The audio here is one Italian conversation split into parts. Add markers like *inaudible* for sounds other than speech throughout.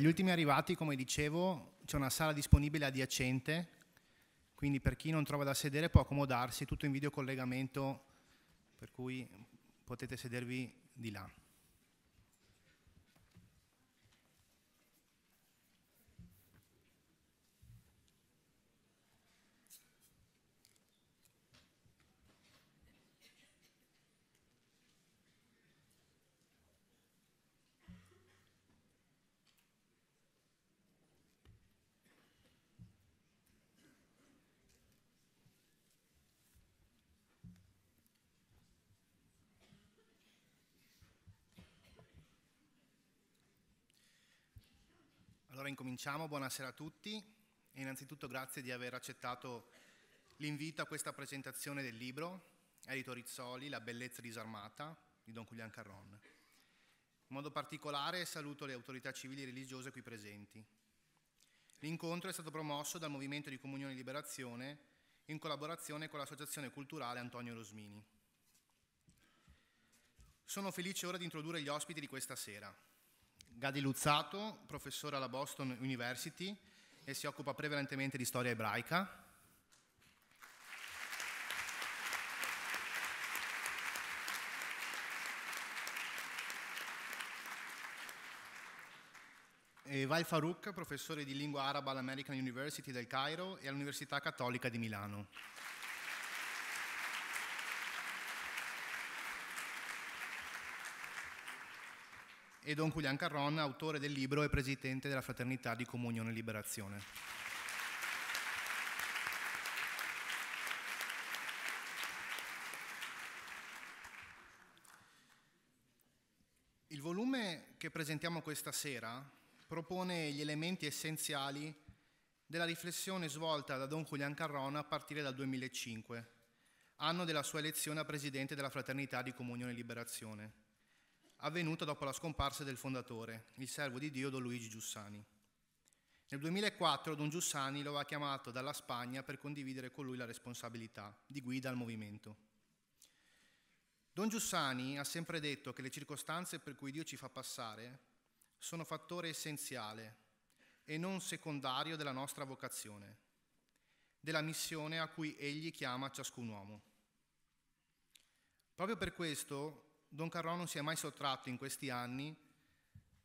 Per gli ultimi arrivati, come dicevo, c'è una sala disponibile adiacente, quindi per chi non trova da sedere può accomodarsi, tutto in videocollegamento, per cui potete sedervi di là. Allora incominciamo, buonasera a tutti e innanzitutto grazie di aver accettato l'invito a questa presentazione del libro Erito Rizzoli, La bellezza disarmata di Don Julian Carron. In modo particolare saluto le autorità civili e religiose qui presenti. L'incontro è stato promosso dal Movimento di Comunione e Liberazione in collaborazione con l'Associazione Culturale Antonio Rosmini. Sono felice ora di introdurre gli ospiti di questa sera. Gadi Luzzato, professore alla Boston University e si occupa prevalentemente di storia ebraica. E Val Farouk, professore di lingua araba all'American University del Cairo e all'Università Cattolica di Milano. e Don Julian Carron, autore del libro e presidente della Fraternità di Comunione e Liberazione. Il volume che presentiamo questa sera propone gli elementi essenziali della riflessione svolta da Don Julian Carron a partire dal 2005, anno della sua elezione a presidente della Fraternità di Comunione e Liberazione avvenuta dopo la scomparsa del fondatore, il servo di Dio Don Luigi Giussani. Nel 2004 Don Giussani lo aveva chiamato dalla Spagna per condividere con lui la responsabilità di guida al movimento. Don Giussani ha sempre detto che le circostanze per cui Dio ci fa passare sono fattore essenziale e non secondario della nostra vocazione, della missione a cui Egli chiama ciascun uomo. Proprio per questo Don Carrò non si è mai sottratto in questi anni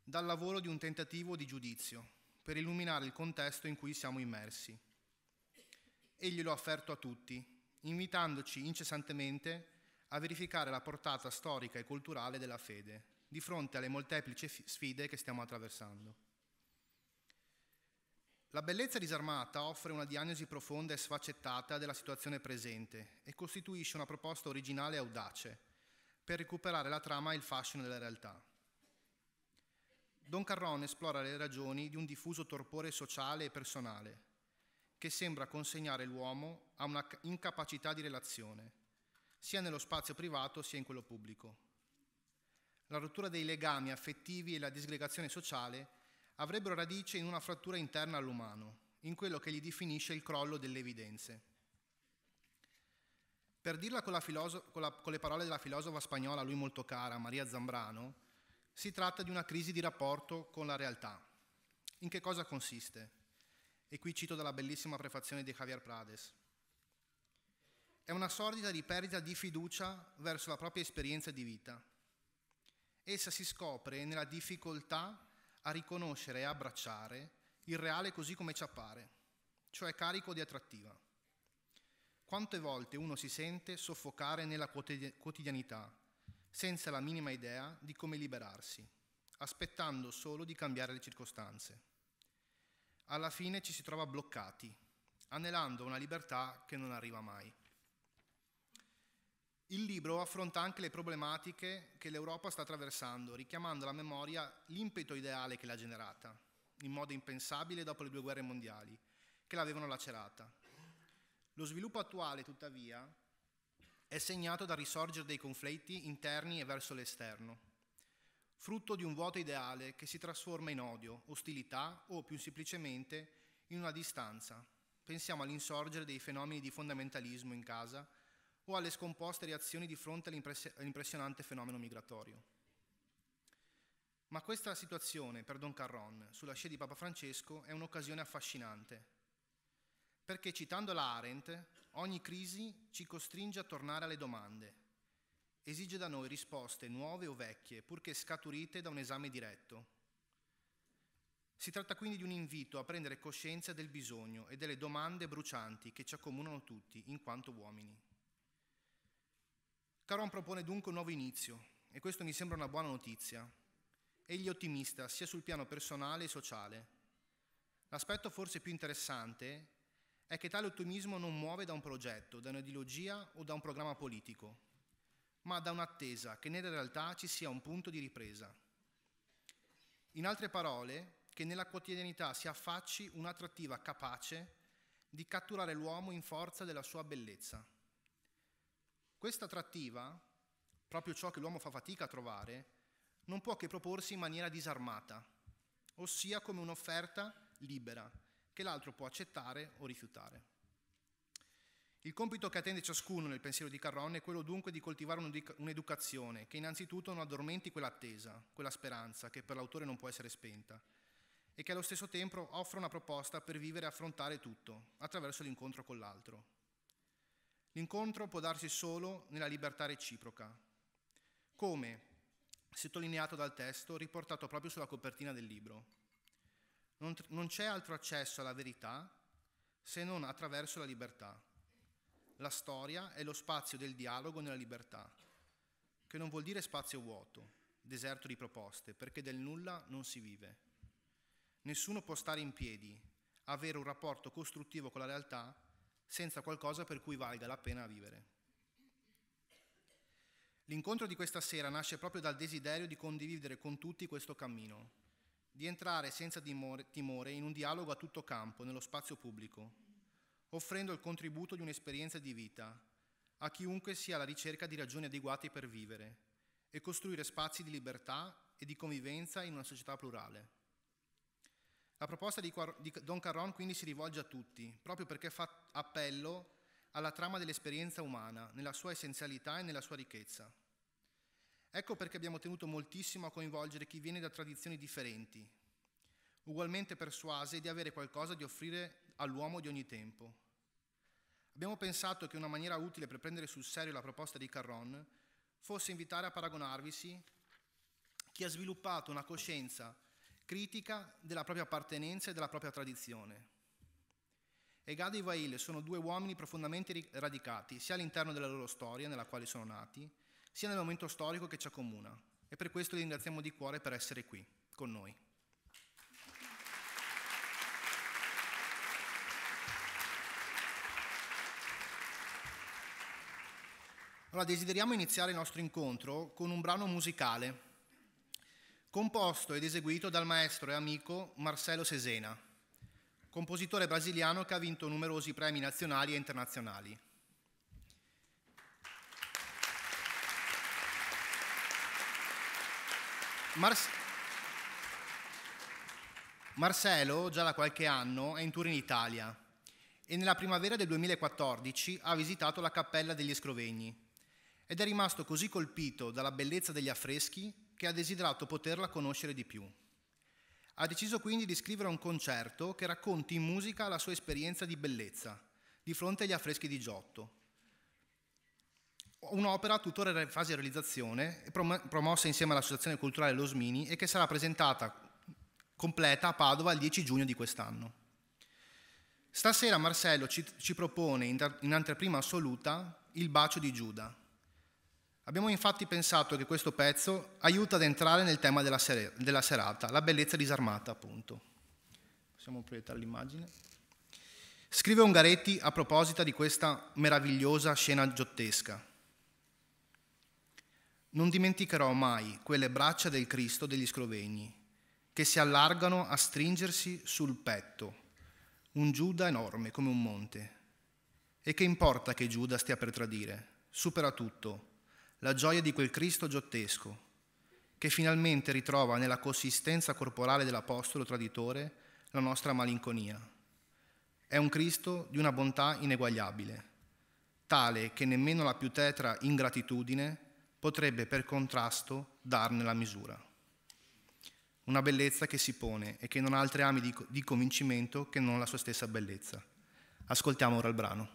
dal lavoro di un tentativo di giudizio per illuminare il contesto in cui siamo immersi. Egli lo ha offerto a tutti, invitandoci incessantemente a verificare la portata storica e culturale della fede di fronte alle molteplici sfide che stiamo attraversando. La bellezza disarmata offre una diagnosi profonda e sfaccettata della situazione presente e costituisce una proposta originale e audace per recuperare la trama e il fascino della realtà. Don Carrone esplora le ragioni di un diffuso torpore sociale e personale, che sembra consegnare l'uomo a una incapacità di relazione, sia nello spazio privato sia in quello pubblico. La rottura dei legami affettivi e la disgregazione sociale avrebbero radice in una frattura interna all'umano, in quello che gli definisce il crollo delle evidenze. Per dirla con, filoso- con, la, con le parole della filosofa spagnola a lui molto cara, Maria Zambrano, si tratta di una crisi di rapporto con la realtà. In che cosa consiste? E qui cito dalla bellissima prefazione di Javier Prades. È una sordida di perdita di fiducia verso la propria esperienza di vita. Essa si scopre nella difficoltà a riconoscere e abbracciare il reale così come ci appare, cioè carico di attrattiva. Quante volte uno si sente soffocare nella quotidianità, senza la minima idea di come liberarsi, aspettando solo di cambiare le circostanze. Alla fine ci si trova bloccati, anelando una libertà che non arriva mai. Il libro affronta anche le problematiche che l'Europa sta attraversando, richiamando alla memoria l'impeto ideale che l'ha generata, in modo impensabile dopo le due guerre mondiali, che l'avevano lacerata. Lo sviluppo attuale, tuttavia, è segnato dal risorgere dei conflitti interni e verso l'esterno, frutto di un vuoto ideale che si trasforma in odio, ostilità o più semplicemente in una distanza. Pensiamo all'insorgere dei fenomeni di fondamentalismo in casa o alle scomposte reazioni di fronte all'impressionante fenomeno migratorio. Ma questa situazione per Don Carron, sulla scia di Papa Francesco, è un'occasione affascinante perché citando la Arendt, ogni crisi ci costringe a tornare alle domande, esige da noi risposte nuove o vecchie, purché scaturite da un esame diretto. Si tratta quindi di un invito a prendere coscienza del bisogno e delle domande brucianti che ci accomunano tutti in quanto uomini. Caron propone dunque un nuovo inizio e questo mi sembra una buona notizia. Egli è ottimista sia sul piano personale che sociale. L'aspetto forse più interessante è che tale ottimismo non muove da un progetto, da un'ideologia o da un programma politico, ma da un'attesa che nella realtà ci sia un punto di ripresa. In altre parole, che nella quotidianità si affacci un'attrattiva capace di catturare l'uomo in forza della sua bellezza. Questa attrattiva, proprio ciò che l'uomo fa fatica a trovare, non può che proporsi in maniera disarmata, ossia come un'offerta libera, che l'altro può accettare o rifiutare. Il compito che attende ciascuno nel pensiero di Carron è quello dunque di coltivare un'educazione che innanzitutto non addormenti quell'attesa, quella speranza che per l'autore non può essere spenta e che allo stesso tempo offre una proposta per vivere e affrontare tutto attraverso l'incontro con l'altro. L'incontro può darsi solo nella libertà reciproca, come sottolineato dal testo riportato proprio sulla copertina del libro. Non, non c'è altro accesso alla verità se non attraverso la libertà. La storia è lo spazio del dialogo nella libertà, che non vuol dire spazio vuoto, deserto di proposte, perché del nulla non si vive. Nessuno può stare in piedi, avere un rapporto costruttivo con la realtà senza qualcosa per cui valga la pena vivere. L'incontro di questa sera nasce proprio dal desiderio di condividere con tutti questo cammino, di entrare senza timore in un dialogo a tutto campo, nello spazio pubblico, offrendo il contributo di un'esperienza di vita a chiunque sia alla ricerca di ragioni adeguate per vivere e costruire spazi di libertà e di convivenza in una società plurale. La proposta di, Don Carron quindi si rivolge a tutti, proprio perché fa appello alla trama dell'esperienza umana, nella sua essenzialità e nella sua ricchezza. Ecco perché abbiamo tenuto moltissimo a coinvolgere chi viene da tradizioni differenti, ugualmente persuase di avere qualcosa da offrire all'uomo di ogni tempo. Abbiamo pensato che una maniera utile per prendere sul serio la proposta di Carron fosse invitare a paragonarvisi chi ha sviluppato una coscienza critica della propria appartenenza e della propria tradizione. E Gad e Vail sono due uomini profondamente radicati sia all'interno della loro storia nella quale sono nati, sia nel momento storico che ci accomuna. E per questo li ringraziamo di cuore per essere qui con noi. Allora, desideriamo iniziare il nostro incontro con un brano musicale, composto ed eseguito dal maestro e amico Marcelo Sesena, compositore brasiliano che ha vinto numerosi premi nazionali e internazionali. Mars- Marcelo, già da qualche anno, è in tour in Italia e nella primavera del 2014 ha visitato la Cappella degli Scrovegni ed è rimasto così colpito dalla bellezza degli affreschi che ha desiderato poterla conoscere di più. Ha deciso quindi di scrivere un concerto che racconti in musica la sua esperienza di bellezza di fronte agli affreschi di Giotto un'opera tuttora in fase di realizzazione, promossa insieme all'Associazione Culturale Losmini e che sarà presentata completa a Padova il 10 giugno di quest'anno. Stasera Marcello ci, ci propone in, in anteprima assoluta Il bacio di Giuda. Abbiamo infatti pensato che questo pezzo aiuta ad entrare nel tema della, ser della serata, la bellezza disarmata appunto. Possiamo proiettare l'immagine. Scrive Ungaretti a proposito di questa meravigliosa scena giottesca. Non dimenticherò mai quelle braccia del Cristo degli scrovegni, che si allargano a stringersi sul petto, un Giuda enorme come un monte. E che importa che Giuda stia per tradire? Supera tutto, la gioia di quel Cristo giottesco, che finalmente ritrova nella consistenza corporale dell'Apostolo traditore la nostra malinconia. È un Cristo di una bontà ineguagliabile, tale che nemmeno la più tetra ingratitudine potrebbe per contrasto darne la misura. Una bellezza che si pone e che non ha altri ami di convincimento che non la sua stessa bellezza. Ascoltiamo ora il brano.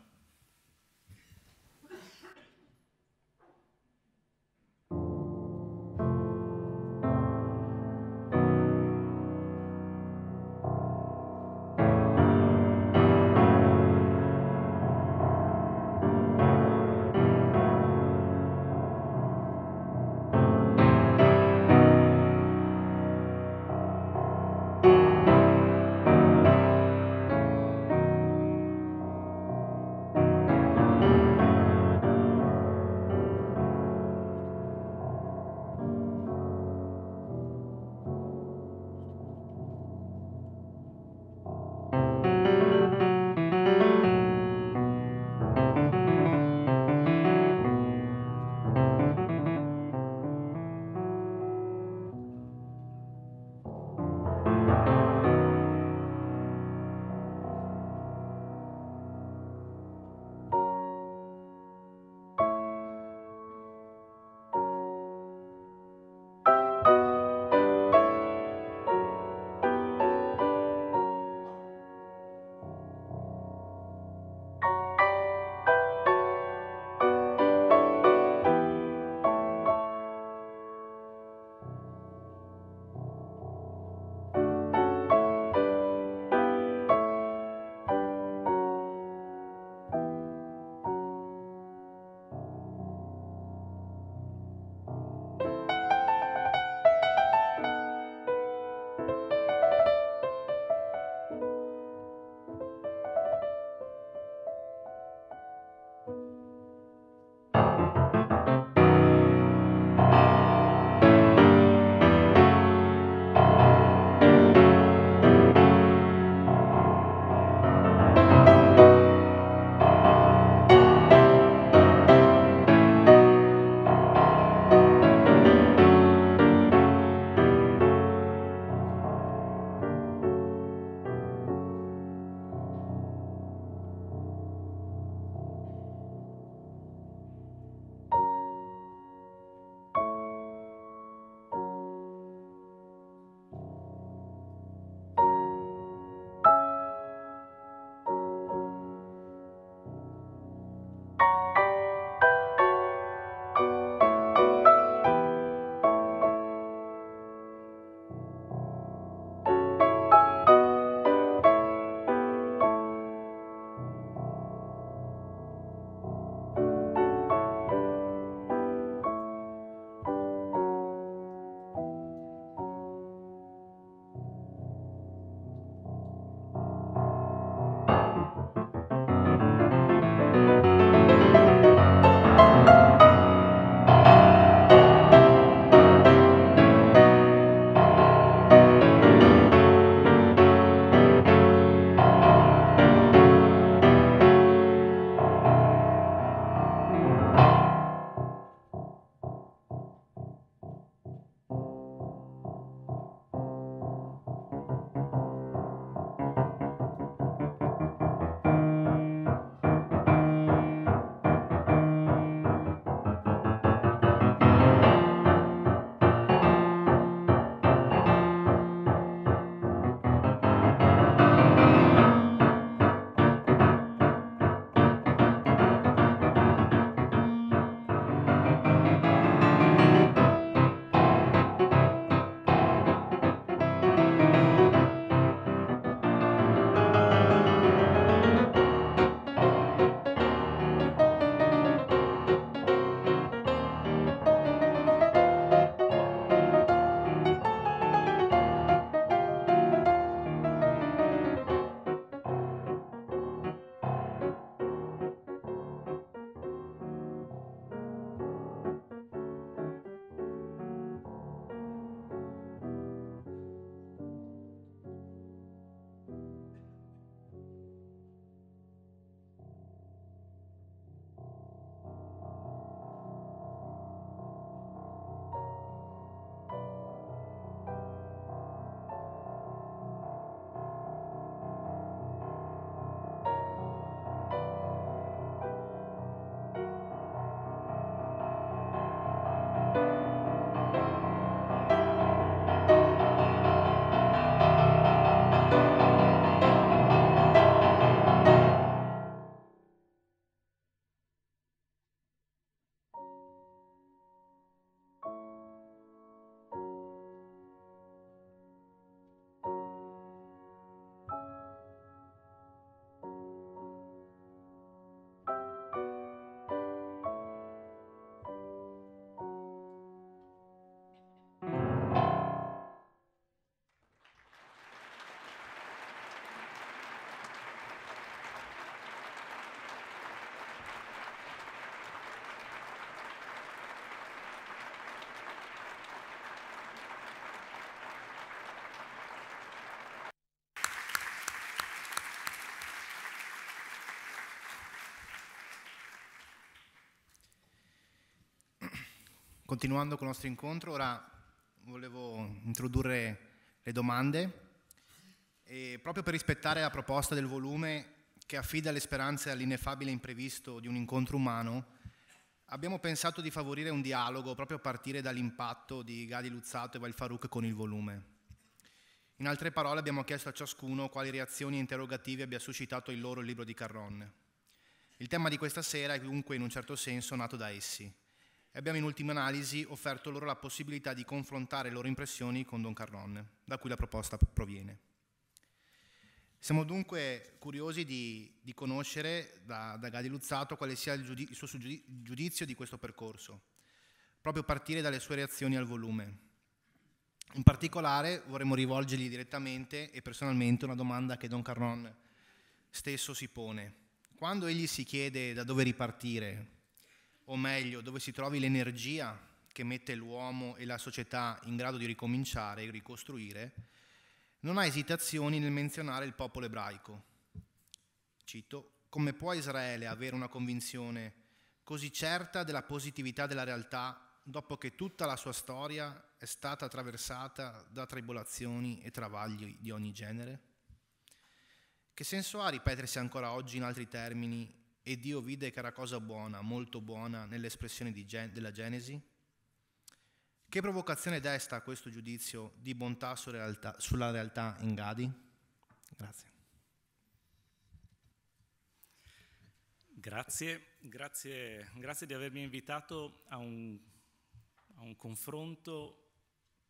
continuando con il nostro incontro, ora volevo introdurre le domande e proprio per rispettare la proposta del volume che affida le speranze all'ineffabile imprevisto di un incontro umano, abbiamo pensato di favorire un dialogo proprio a partire dall'impatto di Gadi Luzzato e Val con il volume. In altre parole abbiamo chiesto a ciascuno quali reazioni e interrogativi abbia suscitato il loro libro di Carron. Il tema di questa sera è dunque in un certo senso nato da essi e abbiamo in ultima analisi offerto loro la possibilità di confrontare le loro impressioni con Don Carlon, da cui la proposta proviene. Siamo dunque curiosi di, di conoscere da, da, Gadi Luzzato quale sia il, giudiz- il suo giudizio di questo percorso, proprio a partire dalle sue reazioni al volume. In particolare vorremmo rivolgergli direttamente e personalmente una domanda che Don Carnon stesso si pone. Quando egli si chiede da dove ripartire o meglio dove si trovi l'energia che mette l'uomo e la società in grado di ricominciare e ricostruire, non ha esitazioni nel menzionare il popolo ebraico. Cito, come può Israele avere una convinzione così certa della positività della realtà dopo che tutta la sua storia è stata attraversata da tribolazioni e travagli di ogni genere? Che senso ha ripetersi ancora oggi in altri termini e Dio vide che era cosa buona, molto buona, nell'espressione Gen- della Genesi? Che provocazione desta questo giudizio di bontà su realtà, sulla realtà in Gadi? Grazie. Grazie, grazie, grazie di avermi invitato a un, a un confronto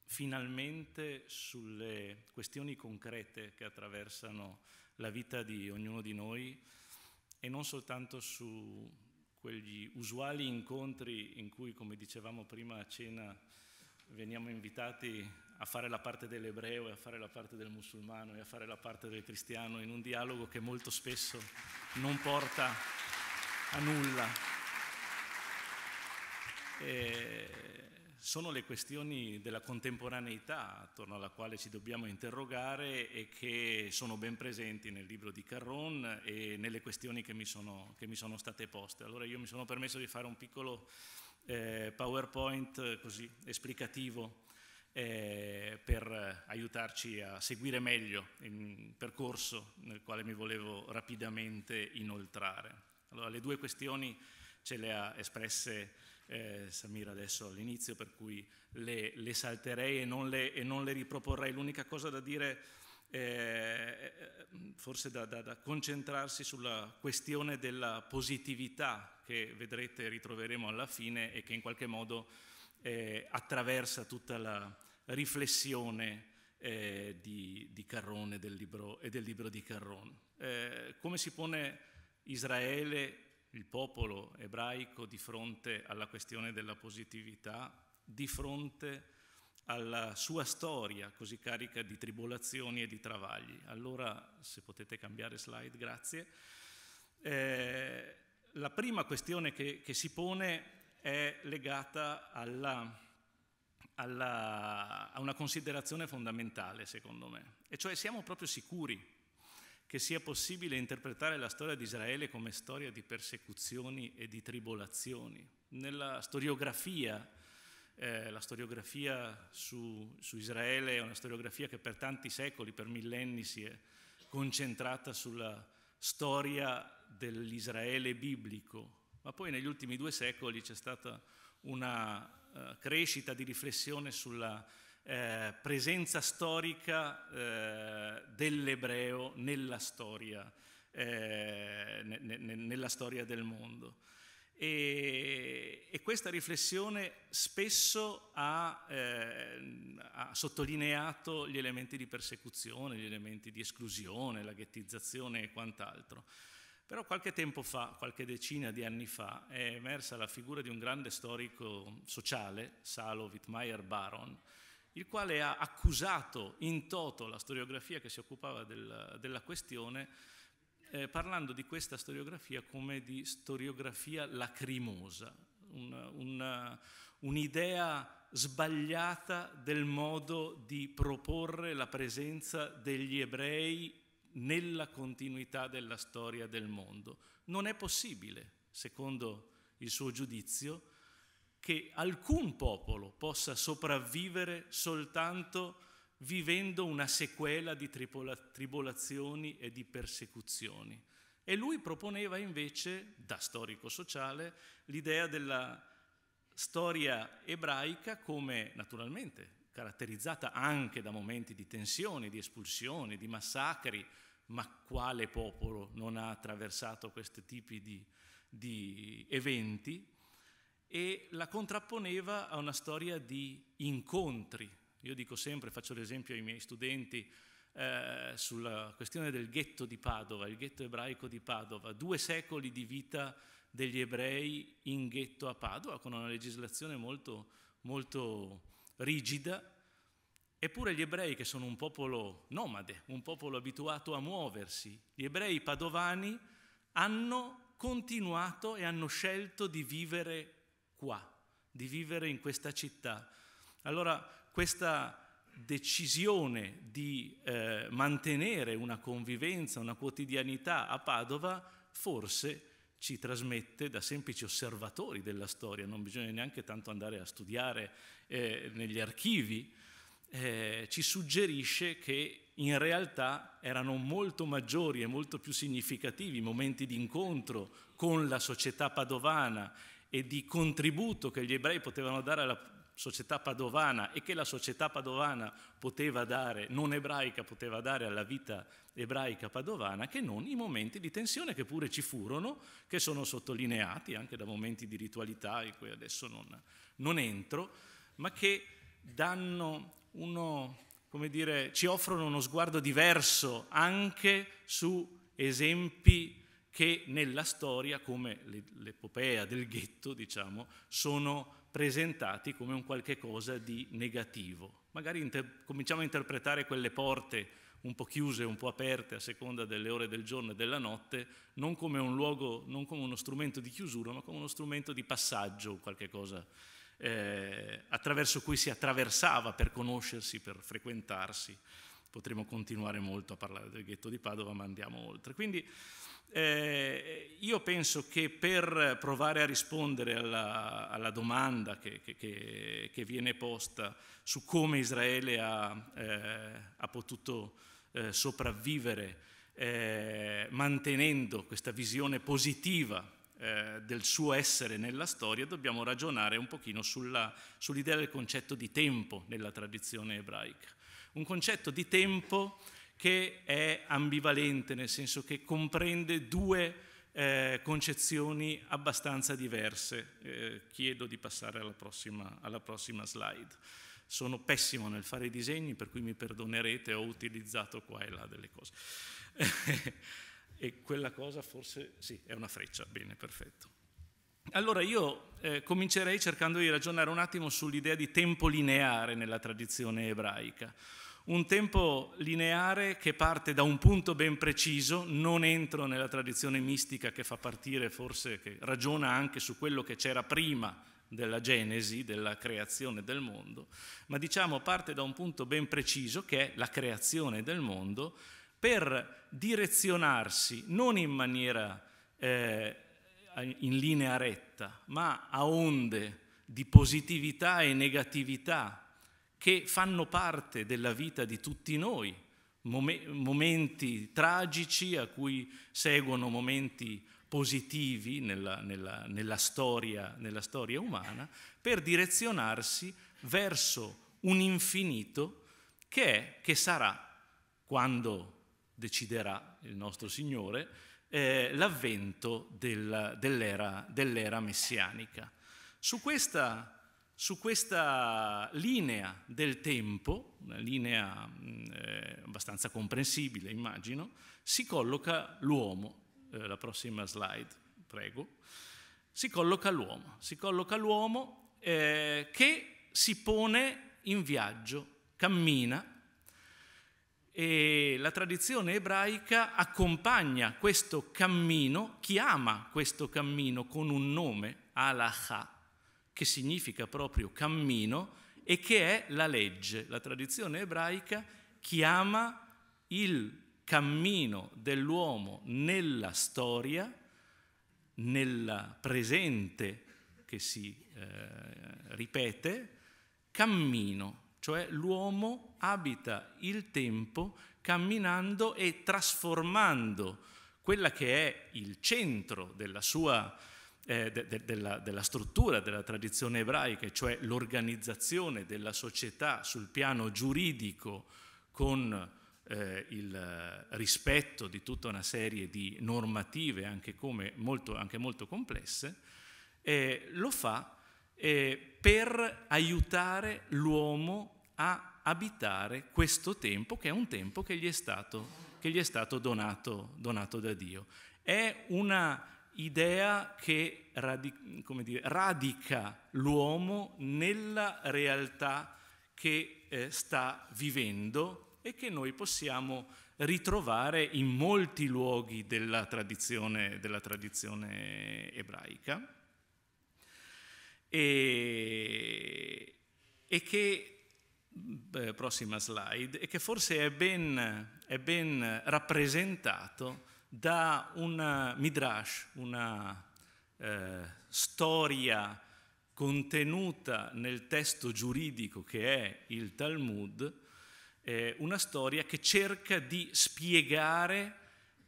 finalmente sulle questioni concrete che attraversano la vita di ognuno di noi e non soltanto su quegli usuali incontri in cui, come dicevamo prima a cena, veniamo invitati a fare la parte dell'ebreo e a fare la parte del musulmano e a fare la parte del cristiano in un dialogo che molto spesso non porta a nulla. E sono le questioni della contemporaneità attorno alla quale ci dobbiamo interrogare e che sono ben presenti nel libro di Carron e nelle questioni che mi sono, che mi sono state poste. Allora io mi sono permesso di fare un piccolo eh, PowerPoint eh, così esplicativo eh, per aiutarci a seguire meglio il percorso nel quale mi volevo rapidamente inoltrare. Allora le due questioni ce le ha espresse eh, Samir adesso all'inizio, per cui le, le salterei e non le, e non le, riproporrei. L'unica cosa da dire, eh, eh, forse da, da, da concentrarsi sulla questione della positività che vedrete e ritroveremo alla fine e che in qualche modo eh, attraversa tutta la riflessione eh, di, di, Carrone del libro, e del libro di Carrone. Eh, come si pone Israele il popolo ebraico di fronte alla questione della positività, di fronte alla sua storia così carica di tribolazioni e di travagli. Allora, se potete cambiare slide, grazie. Eh, la prima questione che, che, si pone è legata alla, alla, a una considerazione fondamentale, secondo me, e cioè siamo proprio sicuri che sia possibile interpretare la storia di Israele come storia di persecuzioni e di tribolazioni. Nella storiografia, eh, la storiografia su, su Israele è una storiografia che per tanti secoli, per millenni, si è concentrata sulla storia dell'Israele biblico, ma poi negli ultimi due secoli c'è stata una uh, crescita di riflessione sulla eh, presenza storica eh, dell'ebreo nella storia, eh, ne, ne, nella storia, del mondo. E, e questa riflessione spesso ha, eh, ha, sottolineato gli elementi di persecuzione, gli elementi di esclusione, la ghettizzazione e quant'altro. Però qualche tempo fa, qualche decina di anni fa, è emersa la figura di un grande storico sociale, Salo Wittmeier Baron, il quale ha accusato in toto la storiografia che si occupava del, della questione, eh, parlando di questa storiografia come di storiografia lacrimosa, un, un, un'idea sbagliata del modo di proporre la presenza degli ebrei nella continuità della storia del mondo. Non è possibile, secondo il suo giudizio, che alcun popolo possa sopravvivere soltanto vivendo una sequela di tribolazioni e di persecuzioni. E lui proponeva invece, da storico sociale, l'idea della storia ebraica come naturalmente caratterizzata anche da momenti di tensioni, di espulsioni, di massacri, ma quale popolo non ha attraversato questi tipi di, di eventi? e la contrapponeva a una storia di incontri. Io dico sempre, faccio l'esempio ai miei studenti, eh, sulla questione del ghetto di Padova, il ghetto ebraico di Padova, due secoli di vita degli ebrei in ghetto a Padova, con una legislazione molto, molto rigida, Eppure gli ebrei, che sono un popolo nomade, un popolo abituato a muoversi, gli ebrei padovani hanno continuato e hanno scelto di vivere qua, di vivere in questa città. Allora questa decisione di eh, mantenere una convivenza, una quotidianità a Padova, forse ci trasmette da semplici osservatori della storia, non bisogna neanche tanto andare a studiare eh, negli archivi, eh, ci suggerisce che in realtà erano molto maggiori e molto più significativi i momenti di incontro con la società padovana e di contributo che gli ebrei potevano dare alla società padovana e che la società padovana poteva dare, non ebraica poteva dare alla vita ebraica padovana, che non i momenti di tensione che pure ci furono, che sono sottolineati anche da momenti di ritualità in cui adesso non, non entro, ma che danno uno, come dire, ci offrono uno sguardo diverso anche su esempi che nella storia, come l'epopea del ghetto, diciamo, sono presentati come un qualche cosa di negativo. Magari inter- cominciamo a interpretare quelle porte un po' chiuse, un po' aperte a seconda delle ore del giorno e della notte, non come un luogo, non come uno strumento di chiusura, ma come uno strumento di passaggio, qualche cosa eh, attraverso cui si attraversava per conoscersi, per frequentarsi. Potremmo continuare molto a parlare del ghetto di Padova, ma andiamo oltre. Quindi eh, io penso che per provare a rispondere alla, alla domanda che, che, che, viene posta su come Israele ha, eh, ha potuto eh, sopravvivere eh, mantenendo questa visione positiva eh, del suo essere nella storia, dobbiamo ragionare un pochino sulla, sull'idea del concetto di tempo nella tradizione ebraica. Un concetto di tempo che è ambivalente, nel senso che comprende due eh, concezioni abbastanza diverse. Eh, chiedo di passare alla prossima, alla prossima slide. Sono pessimo nel fare i disegni, per cui mi perdonerete, ho utilizzato qua e là delle cose. *laughs* e quella cosa forse sì, è una freccia, bene, perfetto. Allora io eh, comincerei cercando di ragionare un attimo sull'idea di tempo lineare nella tradizione ebraica, un tempo lineare che parte da un punto ben preciso, non entro nella tradizione mistica che fa partire forse, che ragiona anche su quello che c'era prima della genesi, della creazione del mondo, ma diciamo parte da un punto ben preciso che è la creazione del mondo per direzionarsi non in maniera eh, in linea retta, ma a onde di positività e negatività che fanno parte della vita di tutti noi, momenti tragici a cui seguono momenti positivi nella, nella, nella, storia, nella storia umana, per direzionarsi verso un infinito che è, che sarà, quando deciderà il nostro Signore, eh, l'avvento dell'era, dell'era messianica. Su questa su questa linea del tempo, una linea mm, eh, abbastanza comprensibile immagino, si colloca l'uomo. Eh, la prossima slide, prego. Si colloca l'uomo, si colloca l'uomo eh, che si pone in viaggio, cammina e la tradizione ebraica accompagna questo cammino, chiama questo cammino con un nome, Alaha, che significa proprio cammino e che è la legge. La tradizione ebraica chiama il cammino dell'uomo nella storia, nel presente che si eh, ripete, cammino, cioè l'uomo abita il tempo camminando e trasformando quella che è il centro della sua eh, de, de, della, della struttura della tradizione ebraica, cioè l'organizzazione della società sul piano giuridico con eh, il rispetto di tutta una serie di normative, anche, molto, anche molto, complesse, eh, lo fa eh, per aiutare l'uomo a abitare questo tempo, che è un tempo che gli è stato, gli è stato donato, donato da Dio. È una idea che radi- dire, radica l'uomo nella realtà che eh, sta vivendo e che noi possiamo ritrovare in molti luoghi della tradizione, della tradizione ebraica e, e che beh, prossima slide, e che forse è ben, è ben rappresentato da un eh, midrash, una eh, storia contenuta nel testo giuridico che è il Talmud, eh, una storia che cerca di spiegare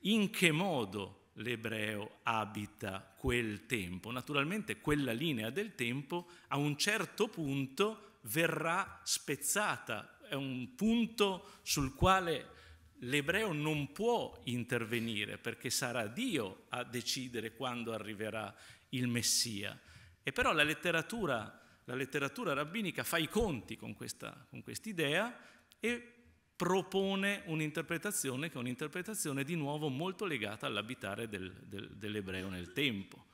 in che modo l'ebreo abita quel tempo. Naturalmente quella linea del tempo a un certo punto verrà spezzata, è un punto sul quale l'ebreo non può intervenire perché sarà Dio a decidere quando arriverà il Messia. E però la letteratura, la letteratura rabbinica fa i conti con questa con idea e propone un'interpretazione che è un'interpretazione di nuovo molto legata all'abitare del, del, dell'ebreo nel tempo.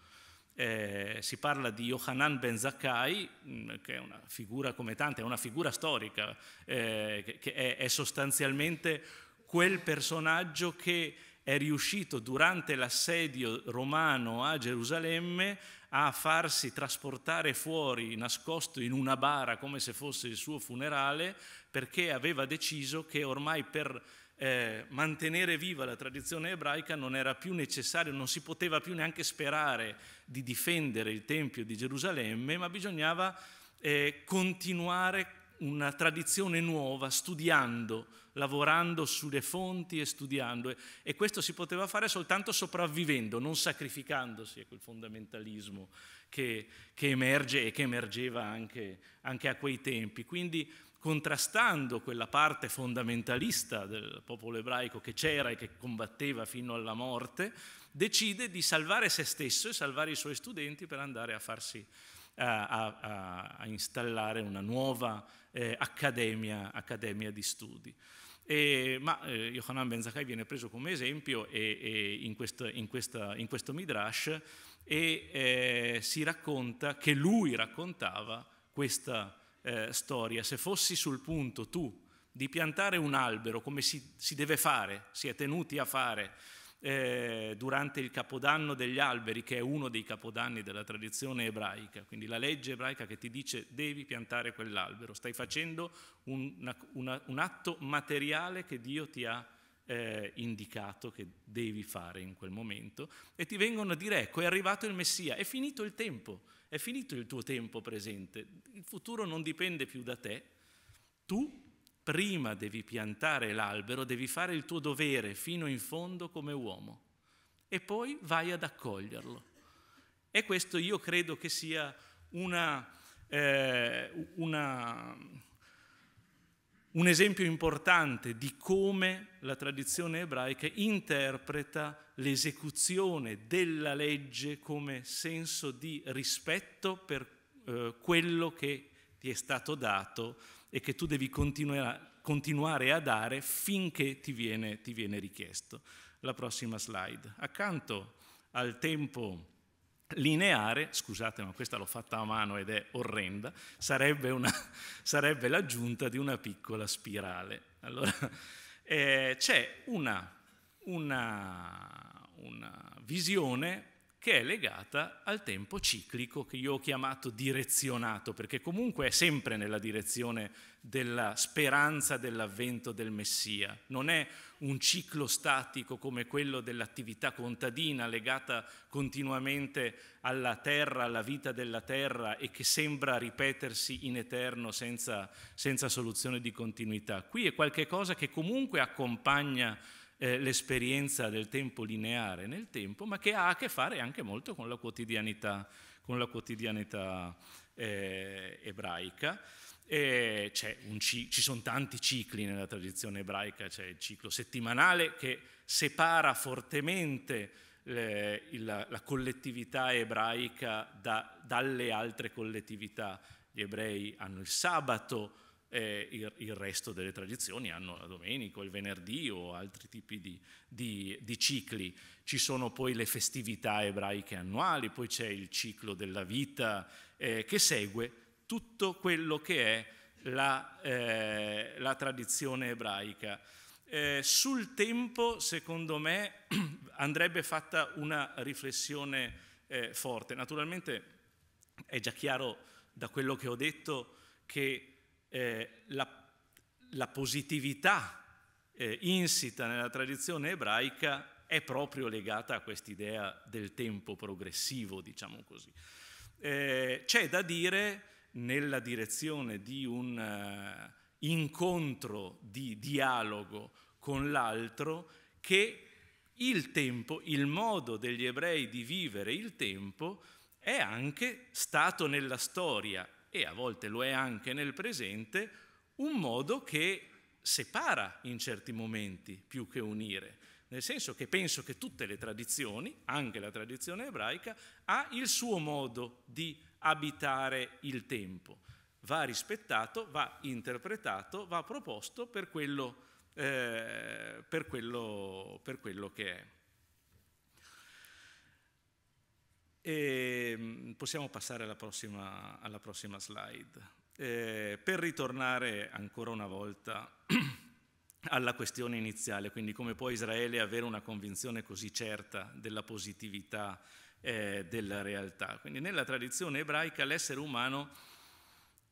Eh, si parla di Yohanan ben Zakkai, mm, che è una figura come tante, è una figura storica, eh, che, che è, è sostanzialmente quel personaggio che è riuscito durante l'assedio romano a Gerusalemme a farsi trasportare fuori, nascosto in una bara come se fosse il suo funerale, perché aveva deciso che ormai per eh, mantenere viva la tradizione ebraica non era più necessario, non si poteva più neanche sperare di difendere il Tempio di Gerusalemme, ma bisognava eh, continuare una tradizione nuova studiando lavorando sulle fonti e studiando. E questo si poteva fare soltanto sopravvivendo, non sacrificandosi, a ecco quel fondamentalismo che, che emerge e che emergeva anche, anche a quei tempi. Quindi contrastando quella parte fondamentalista del popolo ebraico che c'era e che combatteva fino alla morte, decide di salvare se stesso e salvare i suoi studenti per andare a farsi a, a, a installare una nuova eh, accademia, accademia di studi. E, ma eh, Yohanan Ben Zakkai viene preso come esempio e, e in, quest, in, questa, in, questo Midrash e eh, si racconta che lui raccontava questa eh, storia. Se fossi sul punto tu di piantare un albero come si, si deve fare, si è tenuti a fare eh, durante il capodanno degli alberi, che è uno dei capodanni della tradizione ebraica, quindi la legge ebraica che ti dice devi piantare quell'albero, stai facendo un, una, una, un atto materiale che Dio ti ha eh, indicato che devi fare in quel momento e ti vengono a dire ecco è arrivato il Messia, è finito il tempo, è finito il tuo tempo presente, il futuro non dipende più da te, tu prima devi piantare l'albero, devi fare il tuo dovere fino in fondo come uomo e poi vai ad accoglierlo. E questo io credo che sia una, eh, una, un esempio importante di come la tradizione ebraica interpreta l'esecuzione della legge come senso di rispetto per eh, quello che ti è stato dato e che tu devi continuare a dare finché ti viene, ti viene richiesto. La prossima slide. Accanto al tempo lineare, scusate ma questa l'ho fatta a mano ed è orrenda, sarebbe, una, *laughs* sarebbe l'aggiunta di una piccola spirale. Allora, eh, c'è una, una, una visione che è legata al tempo ciclico che io ho chiamato direzionato, perché comunque è sempre nella direzione della speranza dell'avvento del Messia. Non è un ciclo statico come quello dell'attività contadina legata continuamente alla terra, alla vita della terra e che sembra ripetersi in eterno senza, senza soluzione di continuità. Qui è qualcosa che comunque accompagna eh, l'esperienza del tempo lineare nel tempo, ma che ha a che fare anche molto con la quotidianità, con la quotidianità eh, ebraica. Ci, ci sono tanti cicli nella tradizione ebraica, c'è il ciclo settimanale che separa fortemente le, la, la, collettività ebraica da, dalle altre collettività. Gli ebrei hanno il sabato, eh, il, il, resto delle tradizioni hanno la domenica, il venerdì o altri tipi di, di, di cicli. Ci sono poi le festività ebraiche annuali, poi c'è il ciclo della vita eh, che segue tutto quello che è la, eh, la tradizione ebraica. Eh, sul tempo, secondo me, *clears throat* andrebbe fatta una riflessione eh, forte. Naturalmente è già chiaro da quello che ho detto che eh, la, la, positività eh, insita nella tradizione ebraica è proprio legata a quest'idea del tempo progressivo, diciamo così. Eh, c'è da dire nella direzione di un uh, incontro di dialogo con l'altro che il tempo, il modo degli ebrei di vivere il tempo è anche stato nella storia e a volte lo è anche nel presente, un modo che separa in certi momenti più che unire, nel senso che penso che tutte le tradizioni, anche la tradizione ebraica, ha il suo modo di abitare il tempo, va rispettato, va interpretato, va proposto per quello, eh, per quello, per quello che è. E possiamo passare alla prossima, alla prossima slide. Eh, per ritornare ancora una volta *clears throat* alla questione iniziale, quindi come può Israele avere una convinzione così certa della positività eh, della realtà. Quindi nella tradizione ebraica l'essere umano,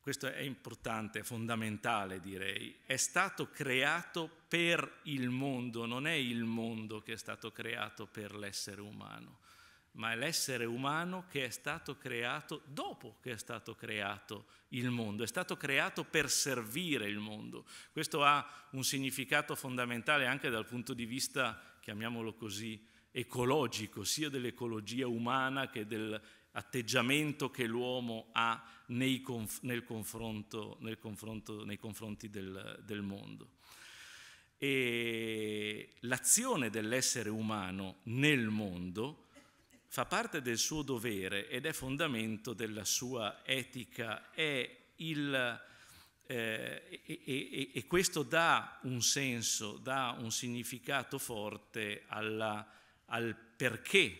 questo è importante, è fondamentale direi, è stato creato per il mondo, non è il mondo che è stato creato per l'essere umano ma è l'essere umano che è stato creato dopo che è stato creato il mondo, è stato creato per servire il mondo. Questo ha un significato fondamentale anche dal punto di vista, chiamiamolo così, ecologico, sia dell'ecologia umana che dell'atteggiamento che l'uomo ha nei, conf- nel confronto, nel confronto, nei confronti del, del mondo. E l'azione dell'essere umano nel mondo fa parte del suo dovere ed è fondamento della sua etica, è il, eh, e, e, e, questo dà un senso, dà un significato forte alla, al perché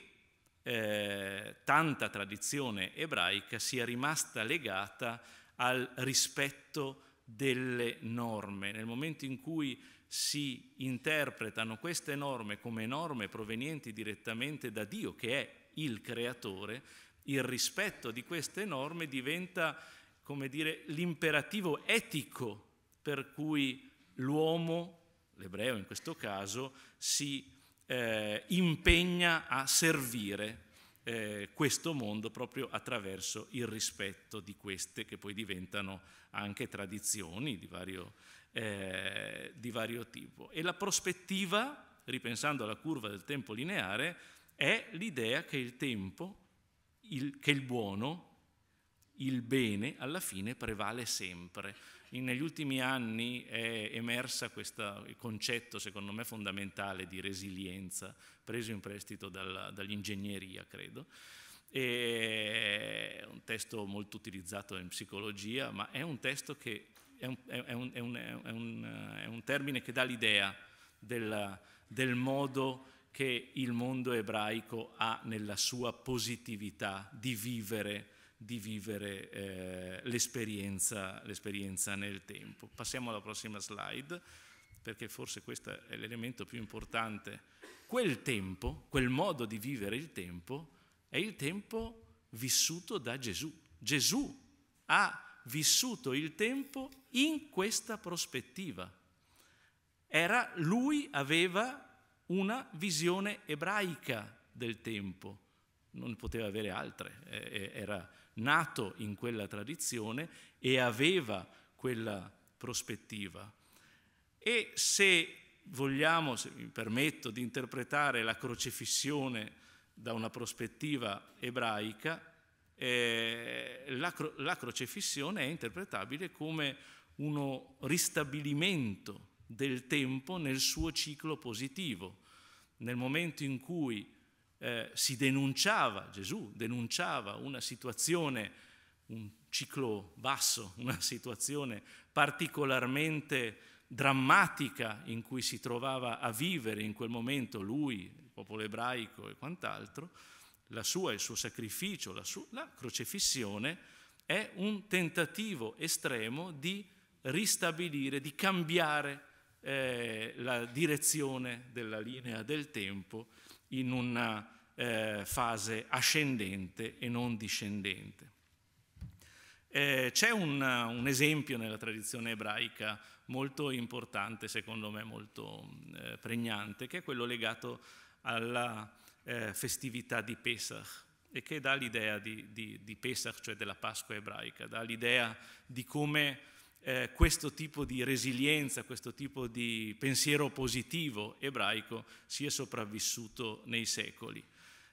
eh, tanta tradizione ebraica sia rimasta legata al rispetto delle norme. Nel momento in cui si interpretano queste norme come norme provenienti direttamente da Dio, che è il creatore, il rispetto di queste norme diventa, come dire, l'imperativo etico per cui l'uomo, l'ebreo in questo caso, si eh, impegna a servire eh, questo mondo proprio attraverso il rispetto di queste che poi diventano anche tradizioni di vario, eh, di vario tipo. E la prospettiva, ripensando alla curva del tempo lineare, è l'idea che il tempo, il, che il buono, il bene alla fine prevale sempre. negli ultimi anni è emersa questo concetto, secondo me, fondamentale di resilienza, preso in prestito dalla, dall'ingegneria, credo. È un testo molto utilizzato in psicologia, ma è un testo che è un, è un, è un, è un termine che dà l'idea del, del modo che il mondo ebraico ha nella sua positività di vivere, di vivere eh, l'esperienza, l'esperienza nel tempo. Passiamo alla prossima slide, perché forse questo è l'elemento più importante. Quel tempo, quel modo di vivere il tempo, è il tempo vissuto da Gesù. Gesù ha vissuto il tempo in questa prospettiva. Era, lui aveva una visione ebraica del tempo, non poteva avere altre, eh, eh, era nato in quella tradizione e aveva quella prospettiva. E se vogliamo, se mi permetto di interpretare la crocifissione da una prospettiva ebraica, eh, la, cro- la crocifissione è interpretabile come uno ristabilimento del tempo nel suo ciclo positivo. Nel momento in cui eh, si denunciava, Gesù denunciava una situazione, un ciclo basso, *laughs* una situazione particolarmente drammatica in cui si trovava a vivere in quel momento lui, il popolo ebraico e quant'altro, la sua, il suo sacrificio, la, sua, la crocifissione è un tentativo estremo di ristabilire, di cambiare eh, la direzione della linea del tempo in una eh, fase ascendente e non discendente. Eh, c'è un, un, esempio nella tradizione ebraica molto importante, secondo me molto eh, pregnante, che è quello legato alla eh, festività di Pesach e che dà l'idea di, di, di Pesach, cioè della Pasqua ebraica, dà l'idea di come eh, questo tipo di resilienza, questo tipo di pensiero positivo ebraico sia sopravvissuto nei secoli.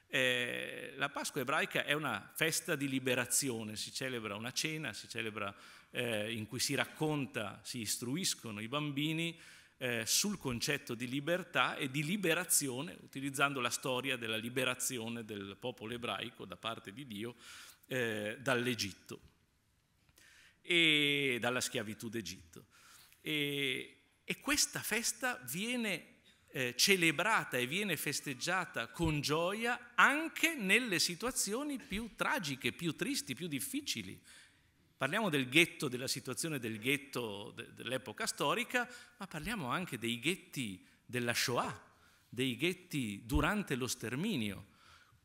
Eh, la Pasqua ebraica è una festa di liberazione, si celebra una cena, si celebra eh, in cui si racconta, si istruiscono i bambini eh, sul concetto di libertà e di liberazione, utilizzando la storia della liberazione del popolo ebraico da parte di Dio eh, dall'Egitto e dalla schiavitù d'Egitto. E, e questa festa viene eh, celebrata e viene festeggiata con gioia anche nelle situazioni più tragiche, più tristi, più difficili. Parliamo del ghetto, della situazione del ghetto de, dell'epoca storica, ma parliamo anche dei ghetti della Shoah, dei ghetti durante lo sterminio.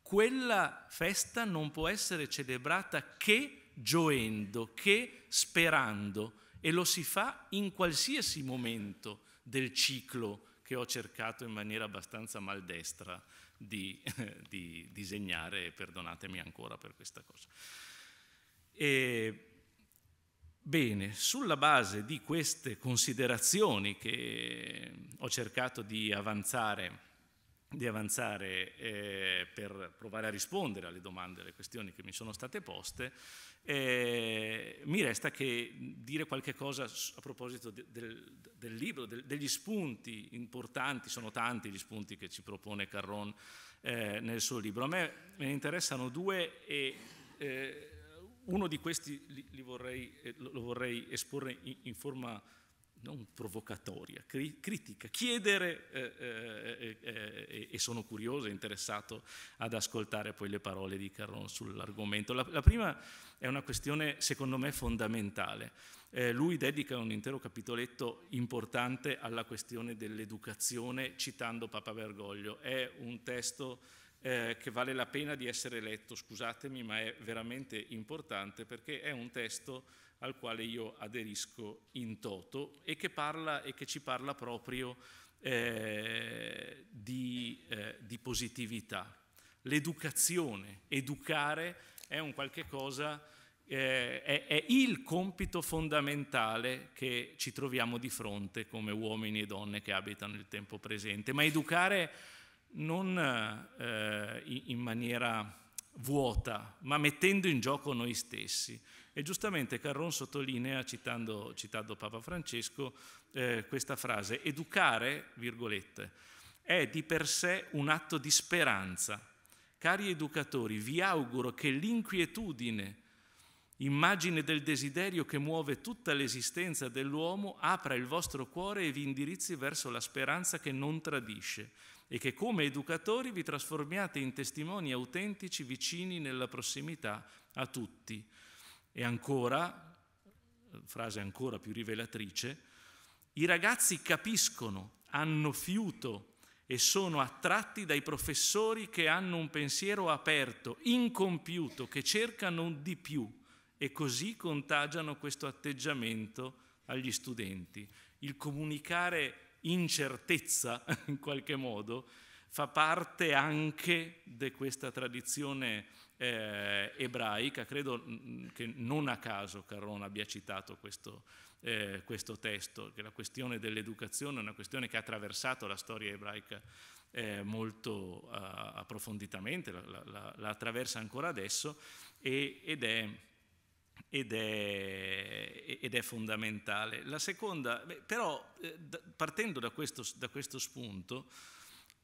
Quella festa non può essere celebrata che gioendo che sperando e lo si fa in qualsiasi momento del ciclo che ho cercato in maniera abbastanza maldestra di, eh, *laughs* di disegnare, perdonatemi ancora per questa cosa. E, Bene, sulla base di queste considerazioni che ho cercato di avanzare, di avanzare eh, per provare a rispondere alle domande, alle questioni che mi sono state poste, eh, mi resta che dire qualche cosa a proposito de, del, del, libro, de, degli spunti importanti, sono tanti gli spunti che ci propone Carron eh, nel suo libro. A me ne interessano due e eh, uno di questi li, li vorrei, eh, lo vorrei esporre in, in forma non provocatoria, cri- critica, chiedere eh eh, eh, eh, e sono curioso e interessato ad ascoltare poi le parole di Caron sull'argomento. La, la prima è una questione secondo me fondamentale. Eh, lui dedica un intero capitoletto importante alla questione dell'educazione citando Papa Bergoglio. È un testo eh, che vale la pena di essere letto, scusatemi, ma è veramente importante perché è un testo al quale io aderisco in toto e che, parla, e che ci parla proprio eh, di, eh, di, positività. L'educazione, educare è un qualche cosa, eh, è, è il compito fondamentale che ci troviamo di fronte come uomini e donne che abitano il tempo presente, ma educare non eh, in maniera vuota, ma mettendo in gioco noi stessi. E giustamente Carron sottolinea, citando, citando Papa Francesco, eh, questa frase, educare, virgolette, è di per sé un atto di speranza. Cari educatori, vi auguro che l'inquietudine, immagine del desiderio che muove tutta l'esistenza dell'uomo, apra il vostro cuore e vi indirizzi verso la speranza che non tradisce e che come educatori vi trasformiate in testimoni autentici vicini nella prossimità a tutti. E ancora, frase ancora più rivelatrice, i ragazzi capiscono, hanno fiuto e sono attratti dai professori che hanno un pensiero aperto, incompiuto, che cercano di più e così contagiano questo atteggiamento agli studenti. Il comunicare incertezza, *laughs* in qualche modo, fa parte anche di questa tradizione eh, ebraica, credo mm, mm, che non a caso Carrona abbia citato questo, eh, questo testo, che la questione dell'educazione è una questione che ha attraversato la storia ebraica eh, molto eh, approfonditamente, la, la, la, attraversa ancora adesso e, ed è... Ed è, ed è, fondamentale. La seconda, beh, però, eh, partendo da questo, da questo, spunto,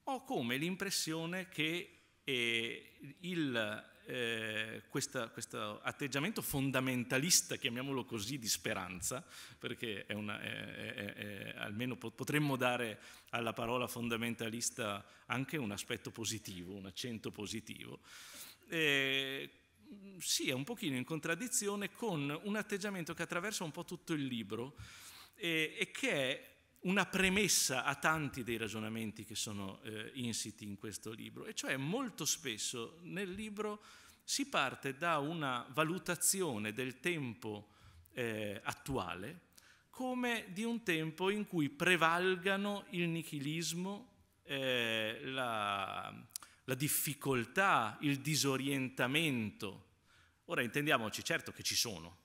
ho come l'impressione che eh, il, eh, questa, questo atteggiamento fondamentalista, chiamiamolo così, di speranza, perché è una, è, è, almeno potremmo dare alla parola fondamentalista anche un aspetto positivo, un accento positivo, eh, sì, è un pochino in contraddizione con un atteggiamento che attraversa un po' tutto il libro eh, e che è una premessa a tanti dei ragionamenti che sono eh, insiti in questo libro, e cioè molto spesso nel libro si parte da una valutazione del tempo eh, attuale come di un tempo in cui prevalgano il nichilismo, eh, la, la difficoltà, il disorientamento. Ora intendiamoci, certo che ci sono,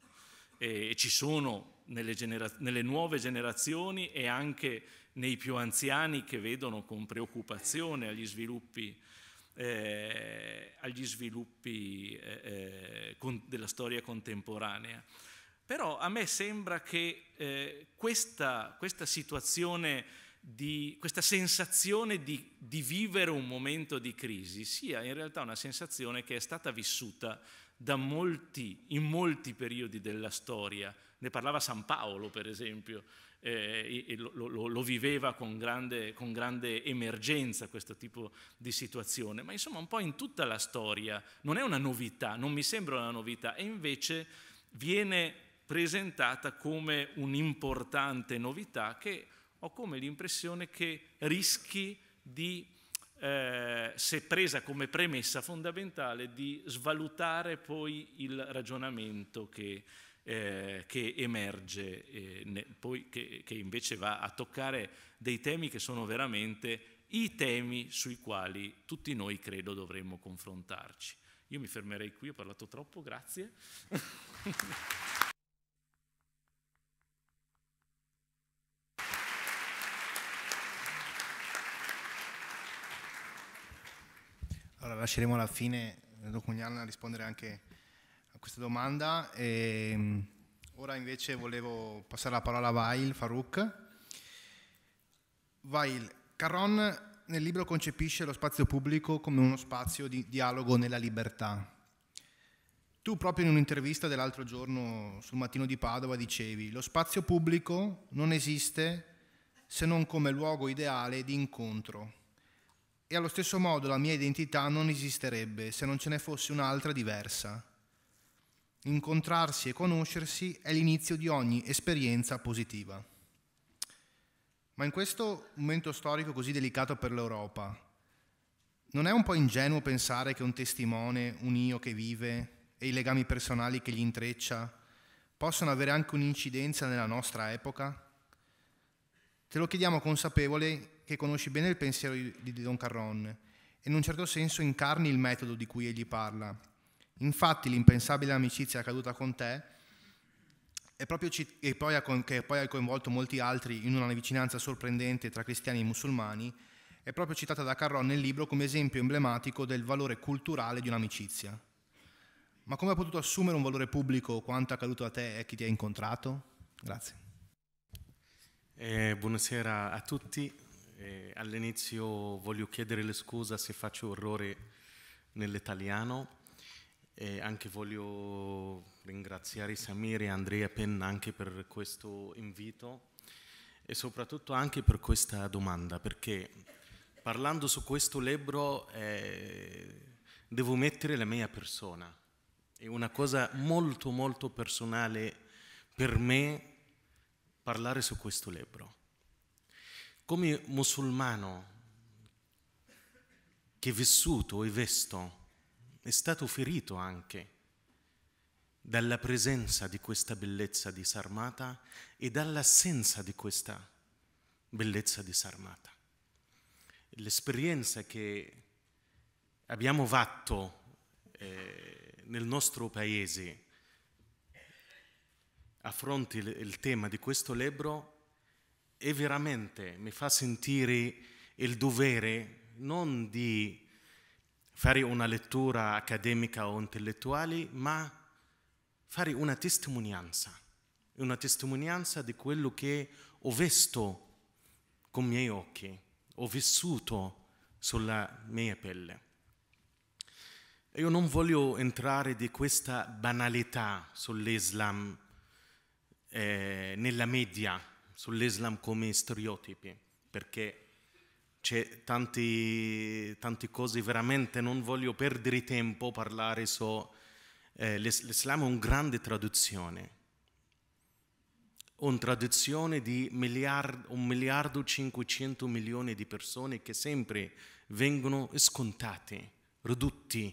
e ci sono nelle, genera- nelle nuove generazioni e anche nei più anziani che vedono con preoccupazione agli sviluppi, eh, agli sviluppi eh, eh, con- della storia contemporanea. Però a me sembra che eh, questa, questa, situazione, di, questa sensazione di, di vivere un momento di crisi sia in realtà una sensazione che è stata vissuta da molti, in molti periodi della storia ne parlava San Paolo, per esempio, eh, e lo, lo, lo viveva con grande, con grande, emergenza questo tipo di situazione. Ma insomma, un po' in tutta la storia non è una novità, non mi sembra una novità, e invece viene presentata come un'importante novità che ho come l'impressione che rischi di... Eh, se presa come premessa fondamentale di svalutare poi il ragionamento che eh, che emerge, eh, ne, poi, che, che invece va a toccare dei temi che sono veramente i temi sui quali tutti noi credo dovremmo confrontarci. Io mi fermerei qui, ho parlato troppo, grazie. Allora lasceremo alla fine Docugnana rispondere anche questa domanda. E ehm, ora invece volevo passare la parola a Vail Farouk. Vail, Caron nel libro concepisce lo spazio pubblico come uno spazio di dialogo nella libertà. Tu proprio in un'intervista dell'altro giorno sul mattino di Padova dicevi lo spazio pubblico non esiste se non come luogo ideale di incontro. E allo stesso modo la mia identità non esisterebbe se non ce ne fosse un'altra diversa incontrarsi e conoscersi è l'inizio di ogni esperienza positiva. Ma in questo momento storico così delicato per l'Europa, non è un po' ingenuo pensare che un testimone, un io che vive e i legami personali che gli intreccia possano avere anche un'incidenza nella nostra epoca? Te lo chiediamo consapevole che conosci bene il pensiero di Don Carron e in un certo senso incarni il metodo di cui egli parla Infatti l'impensabile amicizia caduta con te, e, poi ha, che poi ha coinvolto molti altri in una vicinanza sorprendente tra cristiani e musulmani, è proprio citata da Carrò nel libro come esempio emblematico del valore culturale di un'amicizia. Ma come ha potuto assumere un valore pubblico quanto accaduto a te e a chi ti ha incontrato? Grazie. Eh, buonasera a tutti. Eh, all'inizio voglio chiedere le scusa se faccio orrore nell'italiano e anche voglio ringraziare Samir e Andrea Penna anche per questo invito e soprattutto anche per questa domanda, perché parlando su questo libro eh, devo mettere la mia persona. È una cosa molto molto personale per me parlare su questo libro. Come musulmano che vissuto e vesto è stato ferito anche dalla presenza di questa bellezza disarmata e dall'assenza di questa bellezza disarmata. L'esperienza che abbiamo fatto eh, nel nostro paese a fronte del tema di questo libro è veramente, mi fa sentire il dovere non di fare una lettura accademica o intellettuale, ma fare una testimonianza, una testimonianza di quello che ho visto con i miei occhi, ho vissuto sulla mia pelle. Io non voglio entrare di questa banalità sull'Islam eh, nella media, sull'Islam come stereotipi, perché c'è tanti, tanti cose veramente, non voglio perdere tempo a parlare su... Eh, L'Islam è una grande traduzione, una traduzione di miliardo, un miliardo e 500 milioni di persone che sempre vengono scontate, ridotte.